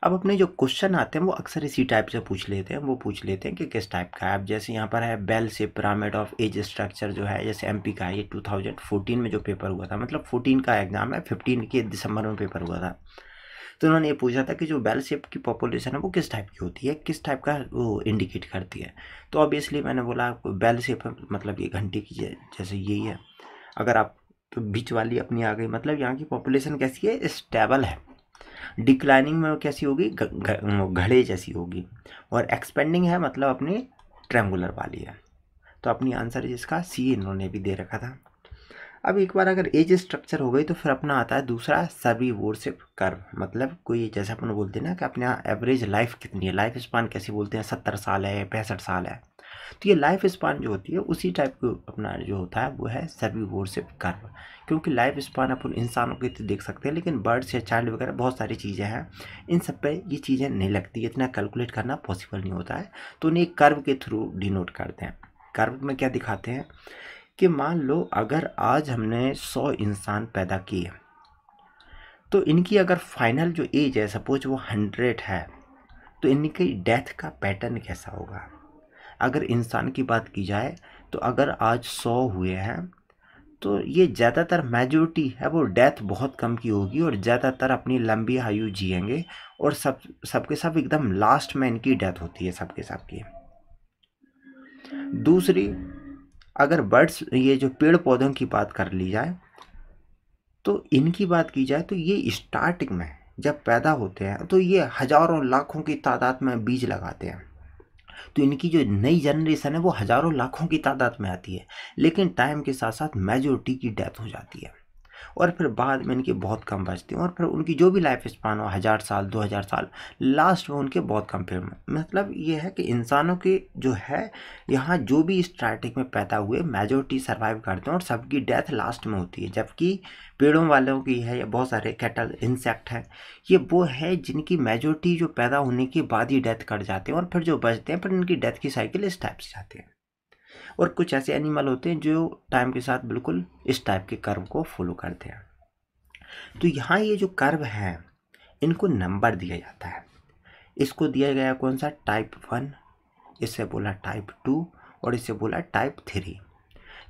अब अपने जो क्वेश्चन आते हैं वो अक्सर इसी टाइप से पूछ लेते हैं वो पूछ लेते हैं कि किस टाइप का है अब जैसे यहाँ पर है बेल से पिरामिड ऑफ एज स्ट्रक्चर जो है जैसे एमपी का है ये 2014 में जो पेपर हुआ था मतलब 14 का एग्जाम है 15 के दिसंबर में पेपर हुआ था तो उन्होंने ये पूछा था कि जो बेल शेप की पॉपुलेशन है वो किस टाइप की होती है किस टाइप का वो इंडिकेट करती है तो ऑब्वियसली मैंने बोला बेल शेप मतलब ये घंटे की जैसे यही है अगर आप तो बीच वाली अपनी आ गई मतलब यहाँ की पॉपुलेशन कैसी है स्टेबल है डिक्लाइनिंग में कैसी होगी घड़े जैसी होगी और एक्सपेंडिंग है मतलब अपनी ट्रेंगुलर वाली है तो अपनी आंसर जिसका सी इन्होंने भी दे रखा था अब एक बार अगर एज स्ट्रक्चर हो गई तो फिर अपना आता है दूसरा सभी वोरशिप कर्व मतलब कोई जैसे अपन बोलते हैं ना कि अपने एवरेज लाइफ कितनी है लाइफ स्पान कैसे बोलते हैं सत्तर साल है पैंसठ साल है तो ये लाइफ स्पान जो होती है उसी टाइप को अपना जो होता है वो है सभी वोरशिप कर्व क्योंकि लाइफ स्पान अपन इंसानों के तो देख सकते हैं लेकिन बर्ड्स या चाइल्ड वगैरह बहुत सारी चीज़ें हैं इन सब पे ये चीज़ें नहीं लगती इतना कैलकुलेट करना पॉसिबल नहीं होता है तो उन्हें कर्व के थ्रू डिनोट करते हैं कर्व में क्या दिखाते हैं कि मान लो अगर आज हमने सौ इंसान पैदा किए तो इनकी अगर फाइनल जो एज है सपोज वो हंड्रेड है तो इनकी डेथ का पैटर्न कैसा होगा अगर इंसान की बात की जाए तो अगर आज सौ हुए हैं तो ये ज़्यादातर मेजोरिटी है वो डेथ बहुत कम की होगी और ज़्यादातर अपनी लंबी आयु जिएंगे और सब सबके सब एकदम लास्ट में इनकी डेथ होती है सबके सब की दूसरी अगर बर्ड्स ये जो पेड़ पौधों की बात कर ली जाए तो इनकी बात की जाए तो ये स्टार्टिंग में जब पैदा होते हैं तो ये हज़ारों लाखों की तादाद में बीज लगाते हैं तो इनकी जो नई जनरेशन है वो हज़ारों लाखों की तादाद में आती है लेकिन टाइम के साथ साथ मेजोरिटी की डेथ हो जाती है और फिर बाद में इनकी बहुत कम बचते हैं और फिर उनकी जो भी लाइफ स्पान हो हज़ार साल दो हज़ार साल लास्ट में उनके बहुत कम फिर मतलब ये है कि इंसानों के जो है यहाँ जो भी स्ट्रैटिक में पैदा हुए मेजोरिटी सर्वाइव करते हैं और सबकी डेथ लास्ट में होती है जबकि पेड़ों वालों की है या बहुत सारे कैटल इंसेक्ट हैं ये वो है जिनकी मेजोरिटी जो पैदा होने के बाद ही डेथ कर जाते हैं और फिर जो बचते हैं फिर इनकी डेथ की साइकिल इस टाइप से जाती है और कुछ ऐसे एनिमल होते हैं जो टाइम के साथ बिल्कुल इस टाइप के कर्व को फॉलो करते हैं तो यहाँ ये जो कर्व हैं इनको नंबर दिया जाता है इसको दिया गया कौन सा टाइप वन इसे बोला टाइप टू और इसे बोला टाइप थ्री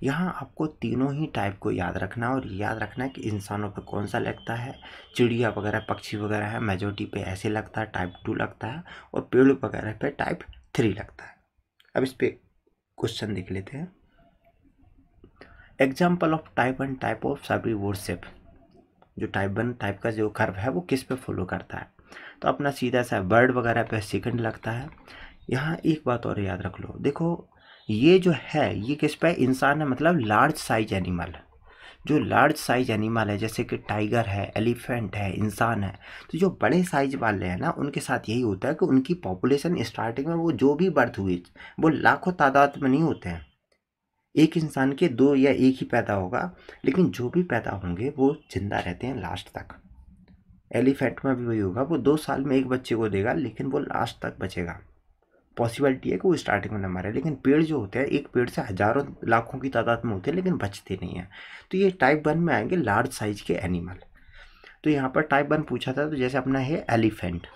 यहाँ आपको तीनों ही टाइप को याद रखना और याद रखना है कि इंसानों पर कौन सा लगता है चिड़िया वगैरह पक्षी वगैरह है मेजोरिटी पे ऐसे लगता है टाइप टू लगता है और पेड़ वगैरह पे टाइप थ्री लगता है अब इस पर क्वेश्चन देख लेते हैं example of type one type of survivor जो टाइप वन टाइप का जो कर्व है वो किस पे फॉलो करता है तो अपना सीधा सा वर्ड वगैरह पे सेकंड लगता है यहाँ एक बात और याद रख लो देखो ये जो है ये किस पे इंसान है मतलब लार्ज साइज एनिमल है जो लार्ज साइज एनिमल है जैसे कि टाइगर है एलिफेंट है इंसान है तो जो बड़े साइज वाले हैं ना उनके साथ यही होता है कि उनकी पॉपुलेशन स्टार्टिंग में वो जो भी बर्थ हुई वो लाखों तादाद में नहीं होते हैं एक इंसान के दो या एक ही पैदा होगा लेकिन जो भी पैदा होंगे वो जिंदा रहते हैं लास्ट तक एलिफेंट में भी वही होगा वो दो साल में एक बच्चे को देगा लेकिन वो लास्ट तक बचेगा पॉसिबिलिटी है कि वो स्टार्टिंग में न मारे लेकिन पेड़ जो होते हैं एक पेड़ से हज़ारों लाखों की तादाद में होते हैं लेकिन बचते नहीं हैं तो ये टाइप वन में आएंगे लार्ज साइज के एनिमल तो यहाँ पर टाइप वन पूछा था तो जैसे अपना है एलिफेंट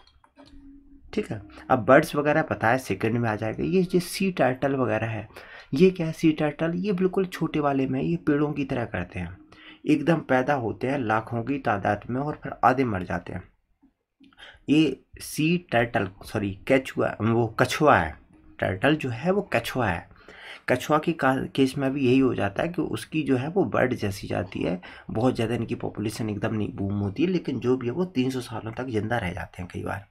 ठीक है अब बर्ड्स वगैरह पता है सेकंड में आ जाएगा ये जो सी टर्टल वगैरह है ये क्या है सी टर्टल ये बिल्कुल छोटे वाले में ये पेड़ों की तरह करते हैं एकदम पैदा होते हैं लाखों की तादाद में और फिर आधे मर जाते हैं ये सी टर्टल सॉरी कैचुआ वो कछुआ है टर्टल जो है वो कछुआ है कछुआ की केस में भी यही हो जाता है कि उसकी जो है वो बर्ड जैसी जाती है बहुत ज़्यादा इनकी पॉपुलेशन एकदम नहीं बूम होती है लेकिन जो भी है वो तीन सौ सालों तक ज़िंदा रह जाते हैं कई बार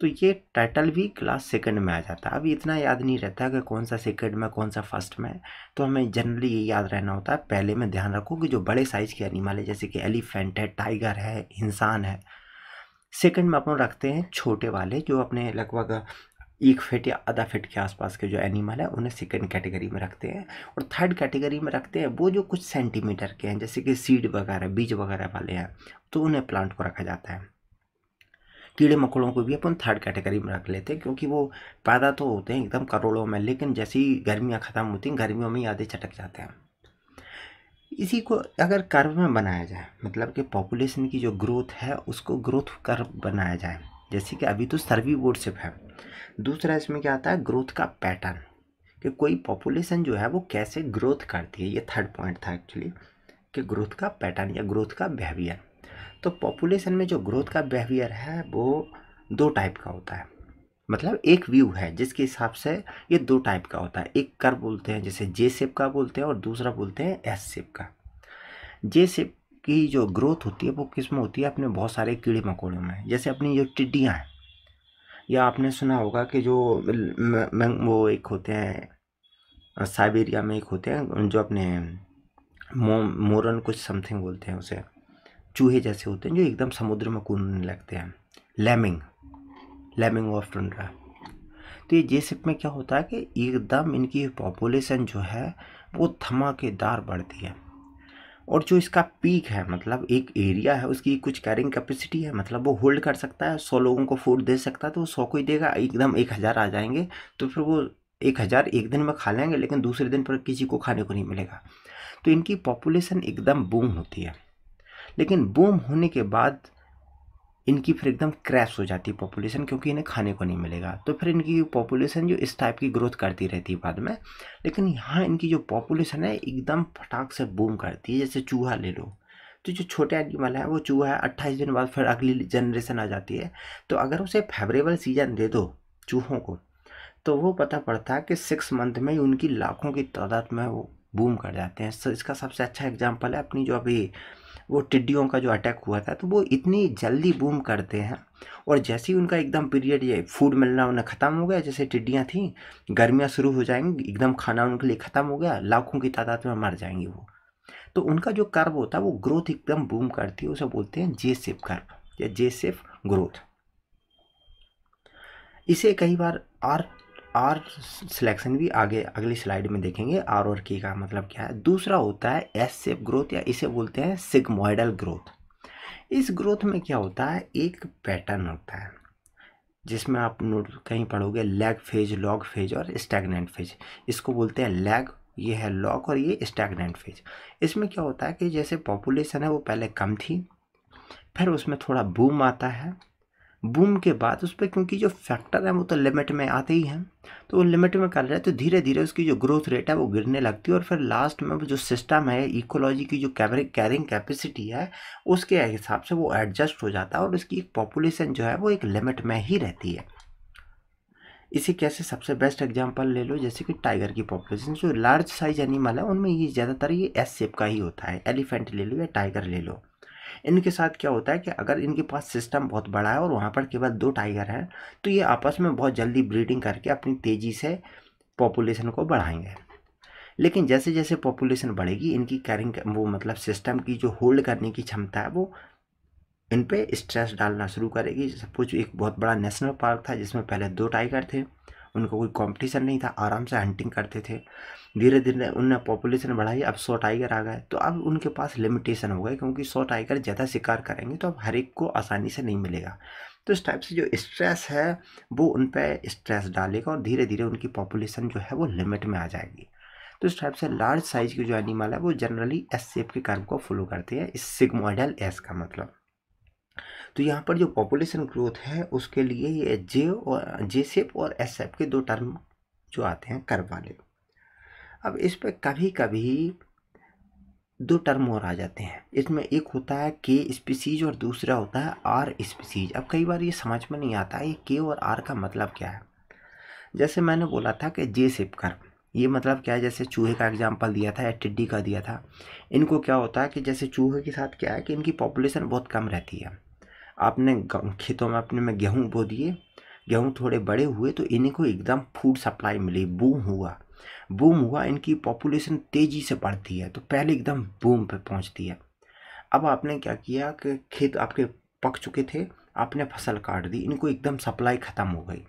तो ये टाइटल भी क्लास सेकंड में आ जाता है अब इतना याद नहीं रहता कि कौन सा सेकंड में कौन सा फर्स्ट में तो हमें जनरली ये याद रहना होता है पहले में ध्यान रखो कि जो बड़े साइज़ के एनिमल है जैसे कि एलिफेंट है टाइगर है इंसान है सेकंड में अपन रखते हैं छोटे वाले जो अपने लगभग एक फिट या आधा फिट के आसपास के जो एनिमल है उन्हें सेकंड कैटेगरी में रखते हैं और थर्ड कैटेगरी में रखते हैं वो जो कुछ सेंटीमीटर के हैं जैसे कि सीड वगैरह बीज वगैरह वाले हैं तो उन्हें प्लांट को रखा जाता है कीड़े मकोड़ों को भी अपन थर्ड कैटेगरी में रख लेते हैं क्योंकि वो पैदा तो होते हैं एकदम करोड़ों में लेकिन जैसी गर्मियाँ ख़त्म होती हैं गर्मियों में ही आधे चटक जाते हैं इसी को अगर कर्व में बनाया जाए मतलब कि पॉपुलेशन की जो ग्रोथ है उसको ग्रोथ कर्व बनाया जाए जैसे कि अभी तो सर्वी बोर्डशिप है दूसरा इसमें क्या आता है ग्रोथ का पैटर्न कि कोई पॉपुलेशन जो है वो कैसे ग्रोथ करती है ये थर्ड पॉइंट था एक्चुअली कि ग्रोथ का पैटर्न या ग्रोथ का बिहेवियर तो पॉपुलेशन में जो ग्रोथ का बिहेवियर है वो दो टाइप का होता है मतलब एक व्यू है जिसके हिसाब से ये दो टाइप का होता है एक कर बोलते हैं जैसे जे सेप का बोलते हैं और दूसरा बोलते हैं एस सेप का जे सेप की जो ग्रोथ होती है वो किस में होती है अपने बहुत सारे कीड़े मकोड़ों में जैसे अपनी जो टिड्डियाँ हैं या आपने सुना होगा कि जो वो एक होते हैं साइबेरिया में एक होते हैं जो अपने मो, मोरन कुछ समथिंग बोलते हैं उसे चूहे जैसे होते हैं जो एकदम समुद्र में कूदने लगते हैं लेमिंग लेमिंग ऑफ टंड्रा तो ये जे सिप में क्या होता है कि एकदम इनकी पॉपुलेशन जो है वो धमाकेदार बढ़ती है और जो इसका पीक है मतलब एक एरिया है उसकी कुछ कैरिंग कैपेसिटी है मतलब वो होल्ड कर सकता है सौ लोगों को फूड दे सकता है तो वो सौ को ही देगा एकदम एक हज़ार आ जाएंगे तो फिर वो एक हज़ार एक दिन में खा लेंगे लेकिन दूसरे दिन पर किसी को खाने को नहीं मिलेगा तो इनकी पॉपुलेशन एकदम बूम होती है लेकिन बूम होने के बाद इनकी फिर एकदम क्रैश हो जाती है पॉपुलेशन क्योंकि इन्हें खाने को नहीं मिलेगा तो फिर इनकी पॉपुलेशन जो इस टाइप की ग्रोथ करती रहती है बाद में लेकिन यहाँ इनकी जो पॉपुलेशन है एकदम फटाक से बूम करती है जैसे चूहा ले लो तो जो छोटे एनिमल है वो चूहा है अट्ठाईस दिन बाद फिर अगली जनरेशन आ जाती है तो अगर उसे फेवरेबल सीजन दे दो चूहों को तो वो पता पड़ता है कि सिक्स मंथ में उनकी लाखों की तादाद में वो बूम कर जाते हैं इसका सबसे अच्छा एग्जाम्पल है अपनी जो अभी वो टिड्डियों का जो अटैक हुआ था तो वो इतनी जल्दी बूम करते हैं और जैसे ही उनका एकदम पीरियड ये फूड मिलना उन्हें ख़त्म हो गया जैसे टिड्डियाँ थी गर्मियाँ शुरू हो जाएंगी एकदम खाना उनके लिए ख़त्म हो गया लाखों की तादाद में मर जाएंगी वो तो उनका जो कर्व होता है वो ग्रोथ एकदम बूम करती है उसे बोलते हैं जे सेफ कर्व या जे सेफ ग्रोथ इसे कई बार आर आर सिलेक्शन भी आगे अगली स्लाइड में देखेंगे आर और की का मतलब क्या है दूसरा होता है एस सेप ग्रोथ या इसे बोलते हैं सिगमोइडल ग्रोथ इस ग्रोथ में क्या होता है एक पैटर्न होता है जिसमें आप नोट कहीं पढ़ोगे लैग फेज लॉग फेज और स्टैगनेंट फेज इसको बोलते हैं लैग ये है लॉग और ये स्टैगनेंट फेज इसमें क्या होता है कि जैसे पॉपुलेशन है वो पहले कम थी फिर उसमें थोड़ा बूम आता है बूम के बाद उस पर क्योंकि जो फैक्टर है वो तो लिमिट में आते ही हैं तो वो लिमिट में कर रहे हैं तो धीरे धीरे उसकी जो ग्रोथ रेट है वो गिरने लगती है और फिर लास्ट में वो जो सिस्टम है इकोलॉजी की जो कैरिंग कैपेसिटी है उसके हिसाब से वो एडजस्ट हो जाता है और उसकी एक पॉपुलेशन जो है वो एक लिमिट में ही रहती है इसी कैसे सबसे बेस्ट एग्जांपल ले लो जैसे कि टाइगर की पॉपुलेशन जो लार्ज साइज एनिमल है उनमें ये ज़्यादातर ये एस सेप का ही होता है एलिफेंट ले लो या टाइगर ले लो इनके साथ क्या होता है कि अगर इनके पास सिस्टम बहुत बड़ा है और वहाँ पर केवल दो टाइगर हैं तो ये आपस में बहुत जल्दी ब्रीडिंग करके अपनी तेज़ी से पॉपुलेशन को बढ़ाएंगे लेकिन जैसे जैसे पॉपुलेशन बढ़ेगी इनकी कैरिंग वो मतलब सिस्टम की जो होल्ड करने की क्षमता है वो इन पर स्ट्रेस डालना शुरू करेगी कुछ एक बहुत बड़ा नेशनल पार्क था जिसमें पहले दो टाइगर थे उनको कोई कंपटीशन नहीं था आराम से हंटिंग करते थे धीरे धीरे उनने पॉपुलेशन बढ़ाई अब सौ टाइगर आ गए तो अब उनके पास लिमिटेशन हो गए क्योंकि सौ टाइगर ज़्यादा शिकार करेंगे तो अब हर एक को आसानी से नहीं मिलेगा तो इस टाइप से जो स्ट्रेस है वो उन पर स्ट्रेस डालेगा और धीरे धीरे उनकी पॉपुलेशन जो है वो लिमिट में आ जाएगी तो इस टाइप से लार्ज साइज के जो एनिमल है वो जनरली एस सेप के कर्म को फॉलो करते हैं इस मॉडल एस का मतलब तो यहाँ पर जो पॉपुलेशन ग्रोथ है उसके लिए ये जे और जे सेप और एस सेप के दो टर्म जो आते हैं कर वाले अब इस पर कभी कभी दो टर्म और आ जाते हैं इसमें एक होता है के स्पीसीज और दूसरा होता है आर स्पीसीज अब कई बार ये समझ में नहीं आता है के और आर का मतलब क्या है जैसे मैंने बोला था कि जे सेप कर ये मतलब क्या है जैसे चूहे का एग्जाम्पल दिया था या टिड्डी का दिया था इनको क्या होता है कि जैसे चूहे के साथ क्या है कि इनकी पॉपुलेशन बहुत कम रहती है आपने खेतों में अपने में गेहूँ बो दिए गेहूँ थोड़े बड़े हुए तो इन्हीं को एकदम फूड सप्लाई मिली बूम हुआ बूम हुआ इनकी पॉपुलेशन तेज़ी से बढ़ती है तो पहले एकदम बूम पे पहुंचती है अब आपने क्या किया कि खेत आपके पक चुके थे आपने फसल काट दी इनको एकदम सप्लाई ख़त्म हो गई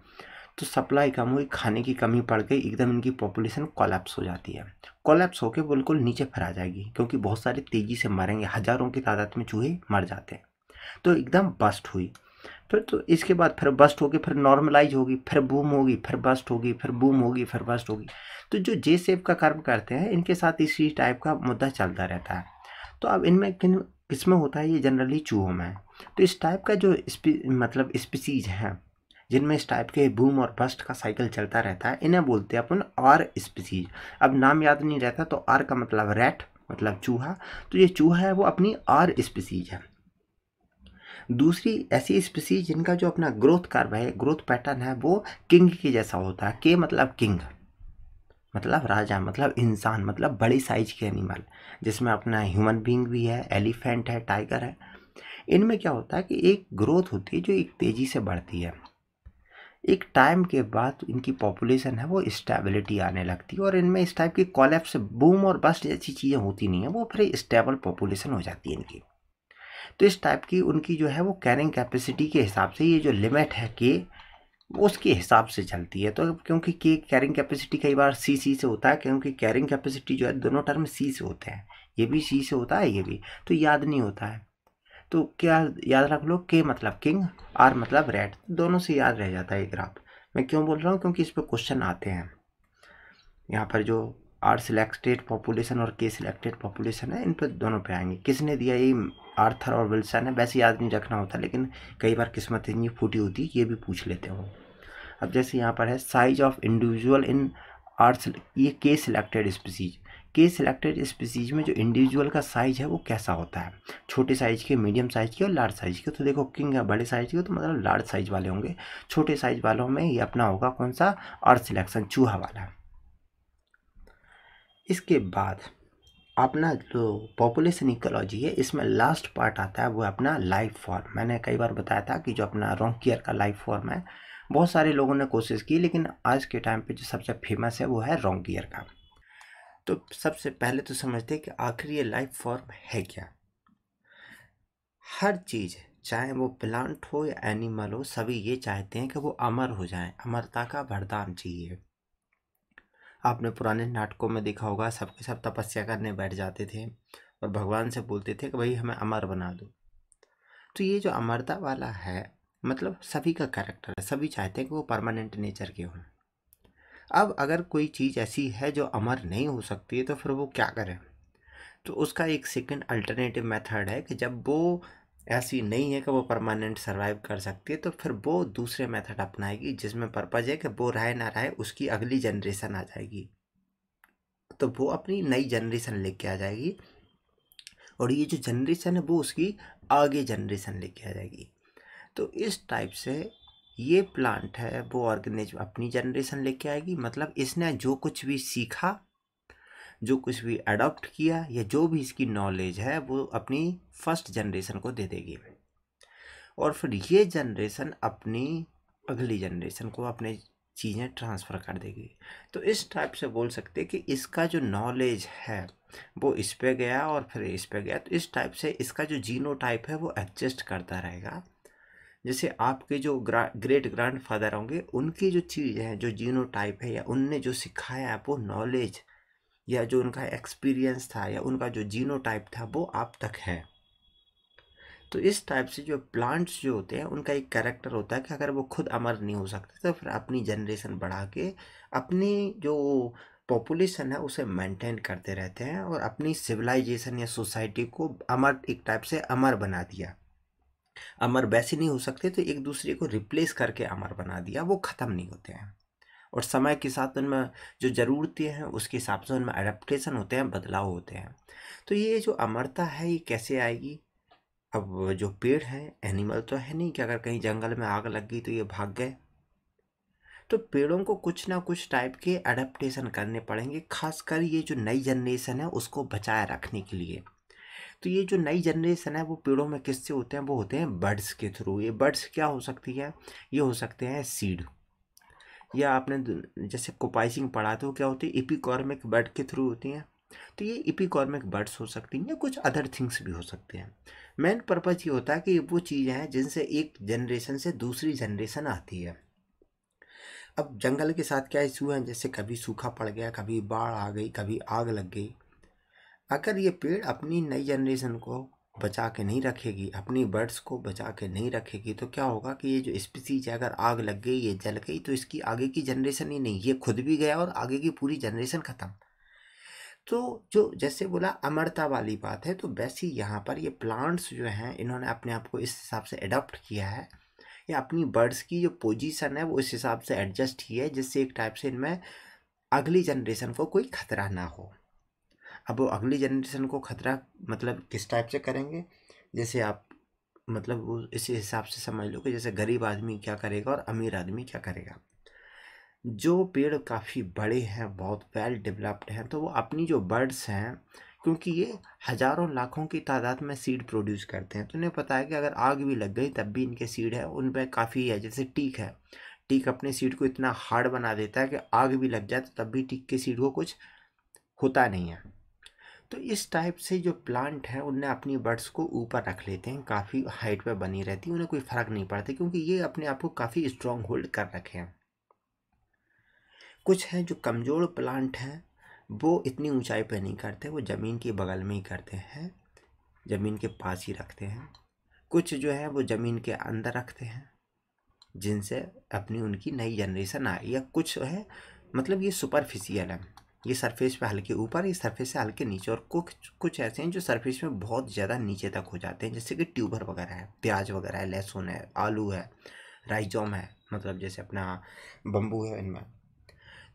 तो सप्लाई कम हुई खाने की कमी पड़ गई एकदम इनकी पॉपुलेशन कोलेप्स हो जाती है कोलैप्स होकर बिल्कुल नीचे फिर आ जाएगी क्योंकि बहुत सारे तेज़ी से मरेंगे हज़ारों की तादाद में चूहे मर जाते हैं तो एकदम बस्ट हुई फिर तो, तो इसके बाद फिर बस्ट होगी फिर नॉर्मलाइज होगी फिर बूम होगी फिर बस्ट होगी फिर बूम होगी फिर बस्ट होगी तो जो जे सेप का कर्म करते हैं इनके साथ इसी टाइप का मुद्दा चलता रहता है तो अब इनमें किन किसमें होता है ये जनरली चूहों में तो इस टाइप का जो मतलब स्पीसीज हैं जिनमें इस टाइप के बूम और बस्ट का साइकिल चलता रहता है इन्हें बोलते हैं अपन आर स्पीसीज अब नाम याद नहीं रहता तो आर का मतलब रैट मतलब चूहा तो ये चूहा है वो अपनी आर स्पीसीज है दूसरी ऐसी स्पीसीज जिनका जो अपना ग्रोथ कर्व है ग्रोथ पैटर्न है वो किंग के जैसा होता है के मतलब किंग मतलब राजा मतलब इंसान मतलब बड़ी साइज के एनिमल जिसमें अपना ह्यूमन बींग भी है एलिफेंट है टाइगर है इनमें क्या होता है कि एक ग्रोथ होती है जो एक तेज़ी से बढ़ती है एक टाइम के बाद इनकी पॉपुलेशन है वो स्टेबिलिटी आने लगती है और इनमें इस टाइप की कॉलेप्स बूम और बस्ट जैसी चीज़ें होती नहीं है वो फिर स्टेबल पॉपुलेशन हो जाती है इनकी तो इस टाइप की उनकी जो है वो कैरिंग कैपेसिटी के हिसाब से ये जो लिमिट है के उसके हिसाब से चलती है तो क्योंकि के कैरिंग कैपेसिटी कई बार सी सी से होता है क्योंकि कैरिंग कैपेसिटी जो है दोनों टर्म सी से होते हैं ये भी सी से होता है ये भी तो याद नहीं होता है तो क्या याद रख लो के मतलब किंग आर मतलब रेड दोनों से याद रह जाता है ये ग्राफ मैं क्यों बोल रहा हूँ क्योंकि इस पर क्वेश्चन आते हैं यहाँ पर जो आर सिलेक्टेड पॉपुलेशन और के सिलेक्टेड पॉपुलेशन है इन पर दोनों पे आएंगे किसने दिया ये आर्थर और विल्सन है वैसे याद नहीं रखना होता लेकिन कई बार किस्मत इतनी फूटी होती ये भी पूछ लेते हो अब जैसे यहाँ पर है size of individual in R ये K selected species K selected species में जो इंडिविजुअल का साइज है वो कैसा होता है छोटे साइज के मीडियम साइज के और लार्ज साइज के तो देखो किंग है बड़े साइज के तो मतलब लार्ज साइज वाले होंगे छोटे साइज वालों में ये अपना होगा कौन सा अर्थ सिलेक्शन चूहा वाला इसके बाद अपना जो पॉपुलेशन इकोलॉजी है इसमें लास्ट पार्ट आता है वो अपना लाइफ फॉर्म मैंने कई बार बताया था कि जो अपना रोंकियर का लाइफ फॉर्म है बहुत सारे लोगों ने कोशिश की लेकिन आज के टाइम पे जो सबसे फेमस है वो है रोंकियर का तो सबसे पहले तो समझते हैं कि आखिर ये लाइफ फॉर्म है क्या हर चीज़ चाहे वो प्लांट हो या एनिमल हो सभी ये चाहते हैं कि वो अमर हो जाए अमरता का वरदान चाहिए आपने पुराने नाटकों में देखा होगा सबके सब तपस्या करने बैठ जाते थे और भगवान से बोलते थे कि भाई हमें अमर बना दो तो ये जो अमरता वाला है मतलब सभी का कैरेक्टर है सभी चाहते हैं कि वो परमानेंट नेचर के हों अब अगर कोई चीज़ ऐसी है जो अमर नहीं हो सकती है तो फिर वो क्या करें तो उसका एक सेकंड अल्टरनेटिव मेथड है कि जब वो ऐसी नहीं है कि वो परमानेंट सर्वाइव कर सकती है तो फिर वो दूसरे मेथड अपनाएगी जिसमें पर्पज़ है कि वो रहे ना रहे उसकी अगली जनरेशन आ जाएगी तो वो अपनी नई जनरेशन लेके आ जाएगी और ये जो जनरेशन है वो उसकी आगे जनरेशन लेके आ जाएगी तो इस टाइप से ये प्लांट है वो ऑर्गेनिज्म अपनी जनरेशन लेके आएगी मतलब इसने जो कुछ भी सीखा जो कुछ भी अडॉप्ट किया या जो भी इसकी नॉलेज है वो अपनी फर्स्ट जनरेशन को दे देगी और फिर ये जनरेशन अपनी अगली जनरेशन को अपने चीज़ें ट्रांसफ़र कर देगी तो इस टाइप से बोल सकते कि इसका जो नॉलेज है वो इस पे गया और फिर इस पे गया तो इस टाइप से इसका जो जीनो टाइप है वो एडजस्ट करता रहेगा जैसे आपके जो ग्रा ग्रेट ग्रैंड फादर होंगे उनकी जो चीज़ है जो जीनो टाइप है या उनने जो सिखाया है वो नॉलेज या जो उनका एक्सपीरियंस था या उनका जो जीनो टाइप था वो आप तक है तो इस टाइप से जो प्लांट्स जो होते हैं उनका एक करेक्टर होता है कि अगर वो खुद अमर नहीं हो सकते तो फिर अपनी जनरेशन बढ़ा के अपनी जो पॉपुलेशन है उसे मेंटेन करते रहते हैं और अपनी सिविलाइजेशन या सोसाइटी को अमर एक टाइप से अमर बना दिया अमर वैसे नहीं हो सकते तो एक दूसरे को रिप्लेस करके अमर बना दिया वो ख़त्म नहीं होते हैं और समय के साथ उनमें जो ज़रूरतें हैं उसके हिसाब से उनमें अडप्टेशन होते हैं बदलाव होते हैं तो ये जो अमरता है ये कैसे आएगी अब जो पेड़ हैं एनिमल तो है नहीं कि अगर कहीं जंगल में आग लग गई तो ये भाग गए तो पेड़ों को कुछ ना कुछ टाइप के अडप्टेशन करने पड़ेंगे खासकर ये जो नई जनरेशन है उसको बचाए रखने के लिए तो ये जो नई जनरेशन है वो पेड़ों में किससे होते हैं वो होते हैं बर्ड्स के थ्रू ये बर्ड्स क्या हो सकती है ये हो सकते हैं सीड या आपने जैसे कोपाइसिंग पढ़ा तो क्या होती है इपिकॉर्मिक बर्ड के थ्रू होती हैं तो ये इपिकॉर्मिक बर्ड्स हो सकती हैं या कुछ अदर थिंग्स भी हो सकते हैं मेन पर्पज़ ये होता है कि वो चीज़ें हैं जिनसे एक जनरेशन से दूसरी जनरेशन आती है अब जंगल के साथ क्या इशू हैं जैसे कभी सूखा पड़ गया कभी बाढ़ आ गई कभी आग लग गई अगर ये पेड़ अपनी नई जनरेशन को बचा के नहीं रखेगी अपनी बर्ड्स को बचा के नहीं रखेगी तो क्या होगा कि ये जो स्पीसीज है अगर आग लग गई ये जल गई तो इसकी आगे की जनरेशन ही नहीं ये खुद भी गया और आगे की पूरी जनरेशन ख़त्म तो जो जैसे बोला अमरता वाली बात है तो वैसी यहाँ पर ये प्लांट्स जो हैं इन्होंने अपने आप को इस हिसाब से एडप्ट किया है या अपनी बर्ड्स की जो पोजीशन है वो इस हिसाब से एडजस्ट की है जिससे एक टाइप से इनमें अगली जनरेशन को कोई खतरा ना हो अब वो अगली जनरेशन को खतरा मतलब किस टाइप से करेंगे जैसे आप मतलब वो इसी हिसाब से समझ लो कि जैसे गरीब आदमी क्या करेगा और अमीर आदमी क्या करेगा जो पेड़ काफ़ी बड़े हैं बहुत वेल डेवलप्ड हैं तो वो अपनी जो बर्ड्स हैं क्योंकि ये हज़ारों लाखों की तादाद में सीड प्रोड्यूस करते हैं तो उन्हें पता है कि अगर आग भी लग गई तब भी इनके सीड है उन पर काफ़ी है जैसे टीक है टीक अपने सीड को इतना हार्ड बना देता है कि आग भी लग जाए तो तब भी टीक के सीड को कुछ होता नहीं है तो इस टाइप से जो प्लांट हैं उनने अपनी बर्ड्स को ऊपर रख लेते हैं काफ़ी हाइट पर बनी रहती है उन्हें कोई फ़र्क नहीं पड़ता क्योंकि ये अपने आप को काफ़ी स्ट्रॉन्ग होल्ड कर रखे हैं कुछ हैं जो कमज़ोर प्लांट हैं वो इतनी ऊंचाई पर नहीं करते वो ज़मीन के बगल में ही करते हैं ज़मीन के पास ही रखते हैं कुछ जो है वो ज़मीन के अंदर रखते हैं जिनसे अपनी उनकी नई जनरेशन आए या कुछ है मतलब ये सुपरफिशियल है ये सरफेस पे हल्के ऊपर ये सरफेस से हल्के नीचे और कुछ कुछ ऐसे हैं जो सरफेस में बहुत ज़्यादा नीचे तक हो जाते हैं जैसे कि ट्यूबर वगैरह है प्याज वगैरह है लहसुन है आलू है राइजोम है मतलब जैसे अपना बम्बू है इनमें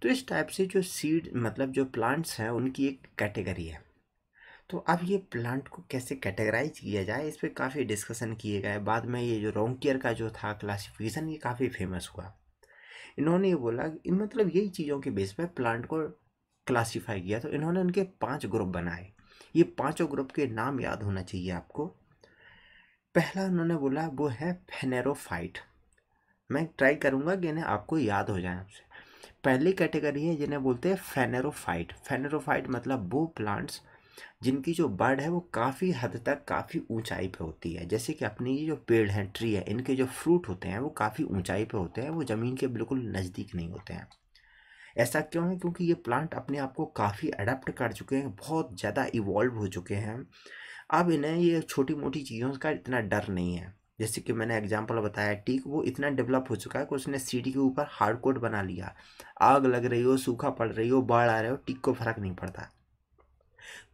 तो इस टाइप से जो सीड मतलब जो प्लांट्स हैं उनकी एक कैटेगरी है तो अब ये प्लांट को कैसे कैटेगराइज किया जाए इस पर काफ़ी डिस्कशन किए गए बाद में ये जो रोंकियर का जो था क्लासिफिकेशन ये काफ़ी फेमस हुआ इन्होंने ये बोला इन मतलब यही चीज़ों के बेस पर प्लांट को क्लासीफाई किया तो इन्होंने उनके पांच ग्रुप बनाए ये पांचों ग्रुप के नाम याद होना चाहिए आपको पहला उन्होंने बोला वो है फेनेरोफाइट मैं ट्राई करूँगा कि इन्हें आपको याद हो जाए आपसे पहली कैटेगरी है जिन्हें बोलते हैं फेनेरोफाइट फेनेरोफाइट मतलब वो प्लांट्स जिनकी जो बर्ड है वो काफ़ी हद तक काफ़ी ऊंचाई पे होती है जैसे कि अपनी ये जो पेड़ हैं ट्री है इनके जो फ्रूट होते हैं वो काफ़ी ऊंचाई पे होते हैं वो ज़मीन के बिल्कुल नज़दीक नहीं होते हैं ऐसा क्यों है क्योंकि ये प्लांट अपने आप को काफ़ी अडेप्ट कर चुके हैं बहुत ज़्यादा इवॉल्व हो चुके हैं अब इन्हें ये छोटी मोटी चीज़ों का इतना डर नहीं है जैसे कि मैंने एग्जांपल बताया टीक वो इतना डेवलप हो चुका है कि उसने सीढ़ी के ऊपर हार्ड कोट बना लिया आग लग रही हो सूखा पड़ रही हो बाढ़ आ रहे हो टीक को फर्क नहीं पड़ता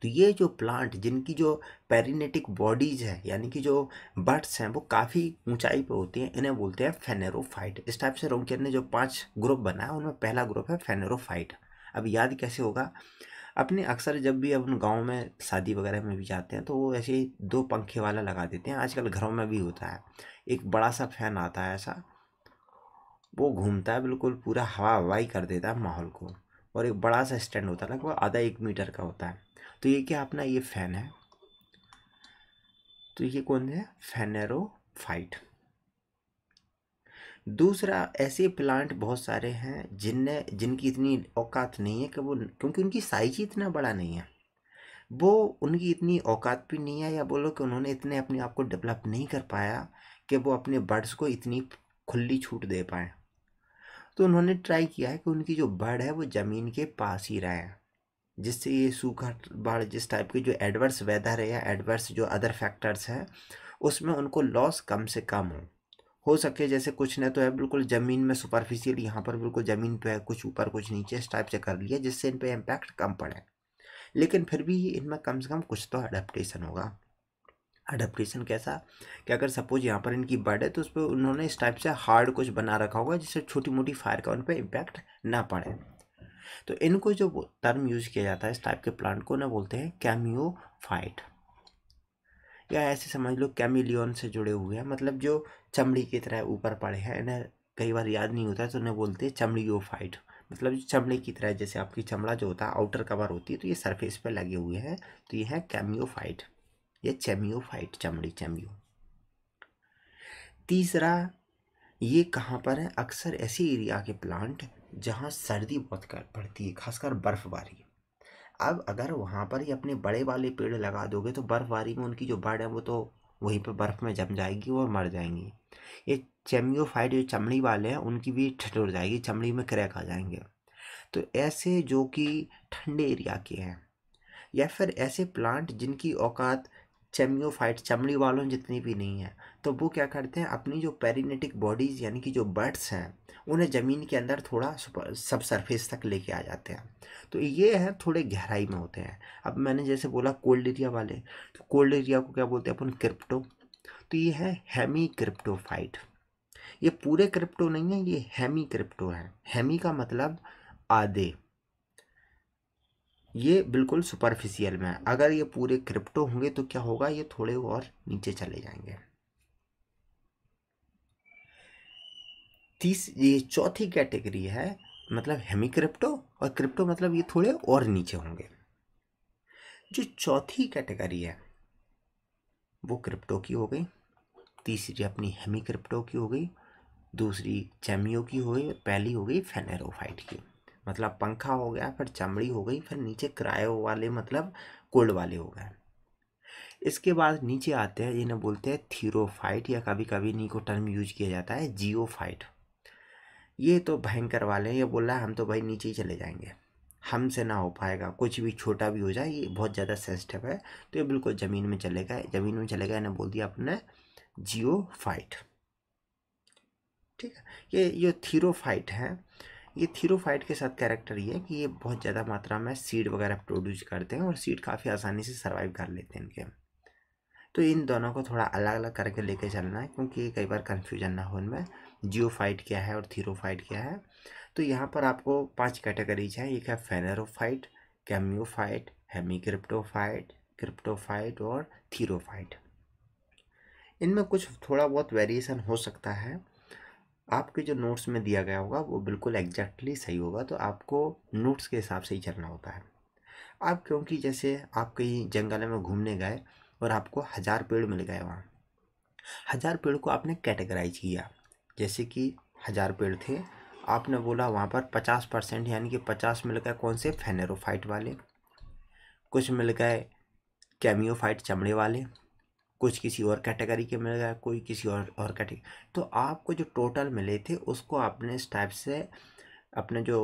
तो ये जो प्लांट जिनकी जो पेरीनेटिक बॉडीज है यानी कि जो बर्ड्स हैं वो काफ़ी ऊंचाई पे होती हैं इन्हें बोलते हैं फेनेरोफाइट इस टाइप से रोमकेर ने जो पांच ग्रुप बनाया उनमें पहला ग्रुप है फेनेरोफाइट अब याद कैसे होगा अपने अक्सर जब भी अपन गाँव में शादी वगैरह में भी जाते हैं तो वो ऐसे ही दो पंखे वाला लगा देते हैं आजकल घरों में भी होता है एक बड़ा सा फैन आता है ऐसा वो घूमता है बिल्कुल पूरा हवा हवाई कर देता है माहौल को और एक बड़ा सा स्टैंड होता है लगभग आधा एक मीटर का होता है तो ये क्या अपना ये फैन है तो ये कौन है फाइट दूसरा ऐसे प्लांट बहुत सारे हैं जिनने जिनकी इतनी औकात नहीं है कि वो क्योंकि उनकी साइज ही इतना बड़ा नहीं है वो उनकी इतनी औकात भी नहीं है या बोलो कि उन्होंने इतने अपने आप को डेवलप नहीं कर पाया कि वो अपने बर्ड्स को इतनी खुली छूट दे पाए तो उन्होंने ट्राई किया है कि उनकी जो बर्ड है वो ज़मीन के पास ही रहें जिससे ये सूखा बाढ़ जिस टाइप की जो एडवर्स वेदर है या एडवर्स जो अदर फैक्टर्स हैं उसमें उनको लॉस कम से कम हो हो सके जैसे कुछ ने तो है बिल्कुल ज़मीन में सुपरफिशियल यहाँ पर बिल्कुल ज़मीन पे है कुछ ऊपर कुछ नीचे इस टाइप से कर लिया जिससे इन पर इम्पैक्ट कम पड़े लेकिन फिर भी इनमें कम से कम कुछ तो अडेप्टेशन होगा अडेप्टेशन कैसा कि अगर सपोज यहाँ पर इनकी बर्ड है तो उस पर उन्होंने इस टाइप से हार्ड कुछ बना रखा होगा जिससे छोटी मोटी फायर का उन पर इम्पैक्ट ना पड़े तो इनको जो टर्म यूज किया जाता है इस टाइप के प्लांट को ना बोलते हैं कैमियोफाइट या ऐसे समझ लो कैमिलियन से जुड़े हुए हैं मतलब जो चमड़ी की तरह ऊपर पड़े हैं इन्हें कई बार याद नहीं होता है तो उन्हें बोलते हैं चमड़ियोफाइट मतलब जो चमड़े की तरह जैसे आपकी चमड़ा जो होता है आउटर कवर होती है तो ये सरफेस पर लगे हुए हैं तो ये है कैमियोफाइट ये चेमियोफाइट चमड़ी चेमियो तीसरा ये कहाँ पर है अक्सर ऐसे एरिया के प्लांट जहाँ सर्दी बहुत कर पड़ती है खासकर बर्फ़बारी अब अगर वहाँ पर ही अपने बड़े वाले पेड़ लगा दोगे तो बर्फ़बारी में उनकी जो बर्ड है वो तो वहीं पर बर्फ़ में जम जाएगी और मर जाएंगी ये चेमियोफाइड जो चमड़ी वाले हैं उनकी भी ठिठुर जाएगी चमड़ी में क्रैक आ जाएंगे तो ऐसे जो कि ठंडे एरिया के हैं या फिर ऐसे प्लांट जिनकी औकात चेम्योफाइट चमड़ी वालों जितनी भी नहीं है तो वो क्या करते हैं अपनी जो पेरीनेटिक बॉडीज़ यानी कि जो बर्ड्स हैं उन्हें ज़मीन के अंदर थोड़ा सब सरफेस तक लेके आ जाते हैं तो ये है थोड़े गहराई में होते हैं अब मैंने जैसे बोला कोल्ड एरिया वाले तो कोल्ड एरिया को क्या बोलते हैं अपन क्रिप्टो तो ये है हेमी क्रिप्टोफाइट ये पूरे क्रिप्टो नहीं है ये हेमी क्रिप्टो है हेमी का मतलब आधे ये बिल्कुल सुपरफिशियल में है अगर ये पूरे क्रिप्टो होंगे तो क्या होगा ये थोड़े और नीचे चले जाएंगे तीस ये चौथी कैटेगरी है मतलब हेमी क्रिप्टो और क्रिप्टो मतलब ये थोड़े और नीचे होंगे जो चौथी कैटेगरी है वो क्रिप्टो की हो गई तीसरी अपनी हेमी क्रिप्टो की हो गई दूसरी चैमियो की हो गई और पहली हो गई फेनेरोफाइट की मतलब पंखा हो गया फिर चमड़ी हो गई फिर नीचे किराए वाले मतलब कोल्ड वाले हो गए इसके बाद नीचे आते हैं इन्हें बोलते हैं थीरोफाइट या कभी कभी नीको को टर्म यूज किया जाता है जियोफाइट ये तो भयंकर वाले हैं ये बोल रहा है हम तो भाई नीचे ही चले जाएंगे हमसे ना हो पाएगा कुछ भी छोटा भी हो जाए ये बहुत ज़्यादा सेंसिटिव है तो ये बिल्कुल ज़मीन में चले गए ज़मीन में चले गए इन्हें बोल दिया अपने जियो ठीक है ये जो थीरोफाइट हैं ये थीरोफाइट के साथ कैरेक्टर ये है कि ये बहुत ज़्यादा मात्रा में सीड वगैरह प्रोड्यूस करते हैं और सीड काफ़ी आसानी से सर्वाइव कर लेते हैं इनके तो इन दोनों को थोड़ा अलग अलग करके लेके चलना है क्योंकि कई बार कन्फ्यूजन ना हो उनमें जियोफाइट क्या है और थीरोफाइट क्या है तो यहाँ पर आपको पाँच कैटेगरीज हैं एक है फेनरोफाइट कैम्योफाइट हेमीक्रिप्टोफाइट क्रिप्टोफाइट और थीरोफाइट इनमें कुछ थोड़ा बहुत वेरिएशन हो सकता है आपके जो नोट्स में दिया गया होगा वो बिल्कुल एग्जैक्टली सही होगा तो आपको नोट्स के हिसाब से ही चलना होता है आप क्योंकि जैसे आप कहीं जंगल में घूमने गए और आपको हज़ार पेड़ मिल गए वहाँ हज़ार पेड़ को आपने कैटेगराइज किया जैसे कि हज़ार पेड़ थे आपने बोला वहाँ पर पचास परसेंट यानी कि पचास मिल गए कौन से फेनेरोफाइट वाले कुछ मिल गए कैमियोफाइट चमड़े वाले कुछ किसी और कैटेगरी के मिल गए कोई किसी और और कैटेगरी तो आपको जो टोटल मिले थे उसको आपने इस टाइप से अपने जो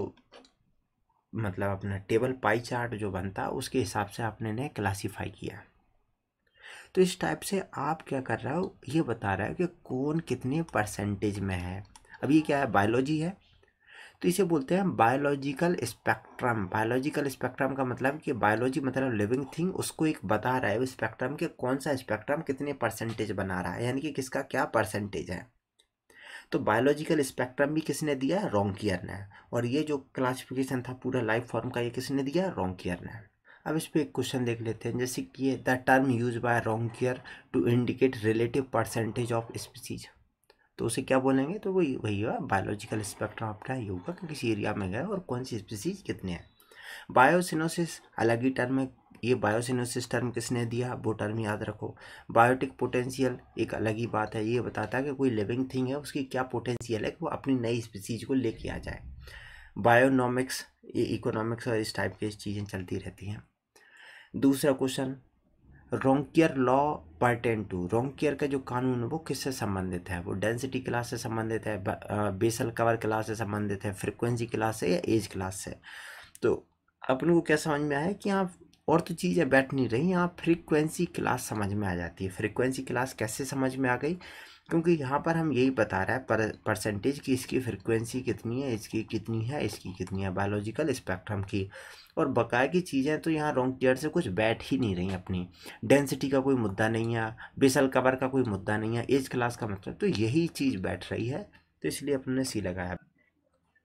मतलब अपना टेबल पाई चार्ट जो बनता उसके हिसाब से आपने ने क्लासीफाई किया तो इस टाइप से आप क्या कर रहे हो ये बता रहा है कि कौन कितने परसेंटेज में है अब ये क्या है बायोलॉजी है तो इसे बोलते हैं बायोलॉजिकल स्पेक्ट्रम बायोलॉजिकल स्पेक्ट्रम का मतलब कि बायोलॉजी मतलब लिविंग थिंग उसको एक बता रहा है वो स्पेक्ट्रम के कौन सा स्पेक्ट्रम कितने परसेंटेज बना रहा है यानी कि किसका क्या परसेंटेज है तो बायोलॉजिकल स्पेक्ट्रम भी किसने दिया रोंकियर ने और ये जो क्लासिफिकेशन था पूरा लाइफ फॉर्म का ये किसने दिया रोंकियर ने अब इस पर एक क्वेश्चन देख लेते हैं जैसे कि the term use by Raunkiaer to indicate relative percentage of species तो उसे क्या बोलेंगे तो वही वही हुआ बायोलॉजिकल स्पेक्ट्रम आपका होगा कि किस एरिया में गए और कौन सी स्पीसीज कितने हैं बायोसिनोसिस अलग ही टर्म है ये बायोसिनोसिस टर्म किसने दिया वो टर्म याद रखो बायोटिक पोटेंशियल एक अलग ही बात है ये बताता है कि कोई लिविंग थिंग है उसकी क्या पोटेंशियल है कि वो अपनी नई स्पीसीज को लेके आ जाए बायोनॉमिक्स ये इकोनॉमिक्स और इस टाइप की चीज़ें चलती रहती हैं दूसरा question Raunkiaer law pertain to Raunkiaer का जो कानून है वो किससे संबंधित है वो डेंसिटी क्लास से संबंधित है बेसल कवर क्लास से संबंधित है फ्रिक्वेंसी क्लास से या एज क्लास से तो अपन को क्या समझ में आया कि आप और तो चीज़ें बैठ नहीं रही यहाँ फ्रीक्वेंसी क्लास समझ में आ जाती है फ्रीक्वेंसी क्लास कैसे समझ में आ गई क्योंकि यहाँ पर हम यही बता रहे हैं पर परसेंटेज कि इसकी फ्रीक्वेंसी कितनी है इसकी कितनी है इसकी कितनी है बायोलॉजिकल स्पेक्ट्रम की और बकाया की चीज़ें तो यहाँ रोंग टीयर से कुछ बैठ ही नहीं रही अपनी डेंसिटी का कोई मुद्दा नहीं है बेसल कवर का कोई मुद्दा नहीं है एज क्लास का मतलब तो यही चीज़ बैठ रही है तो इसलिए अपने सी लगाया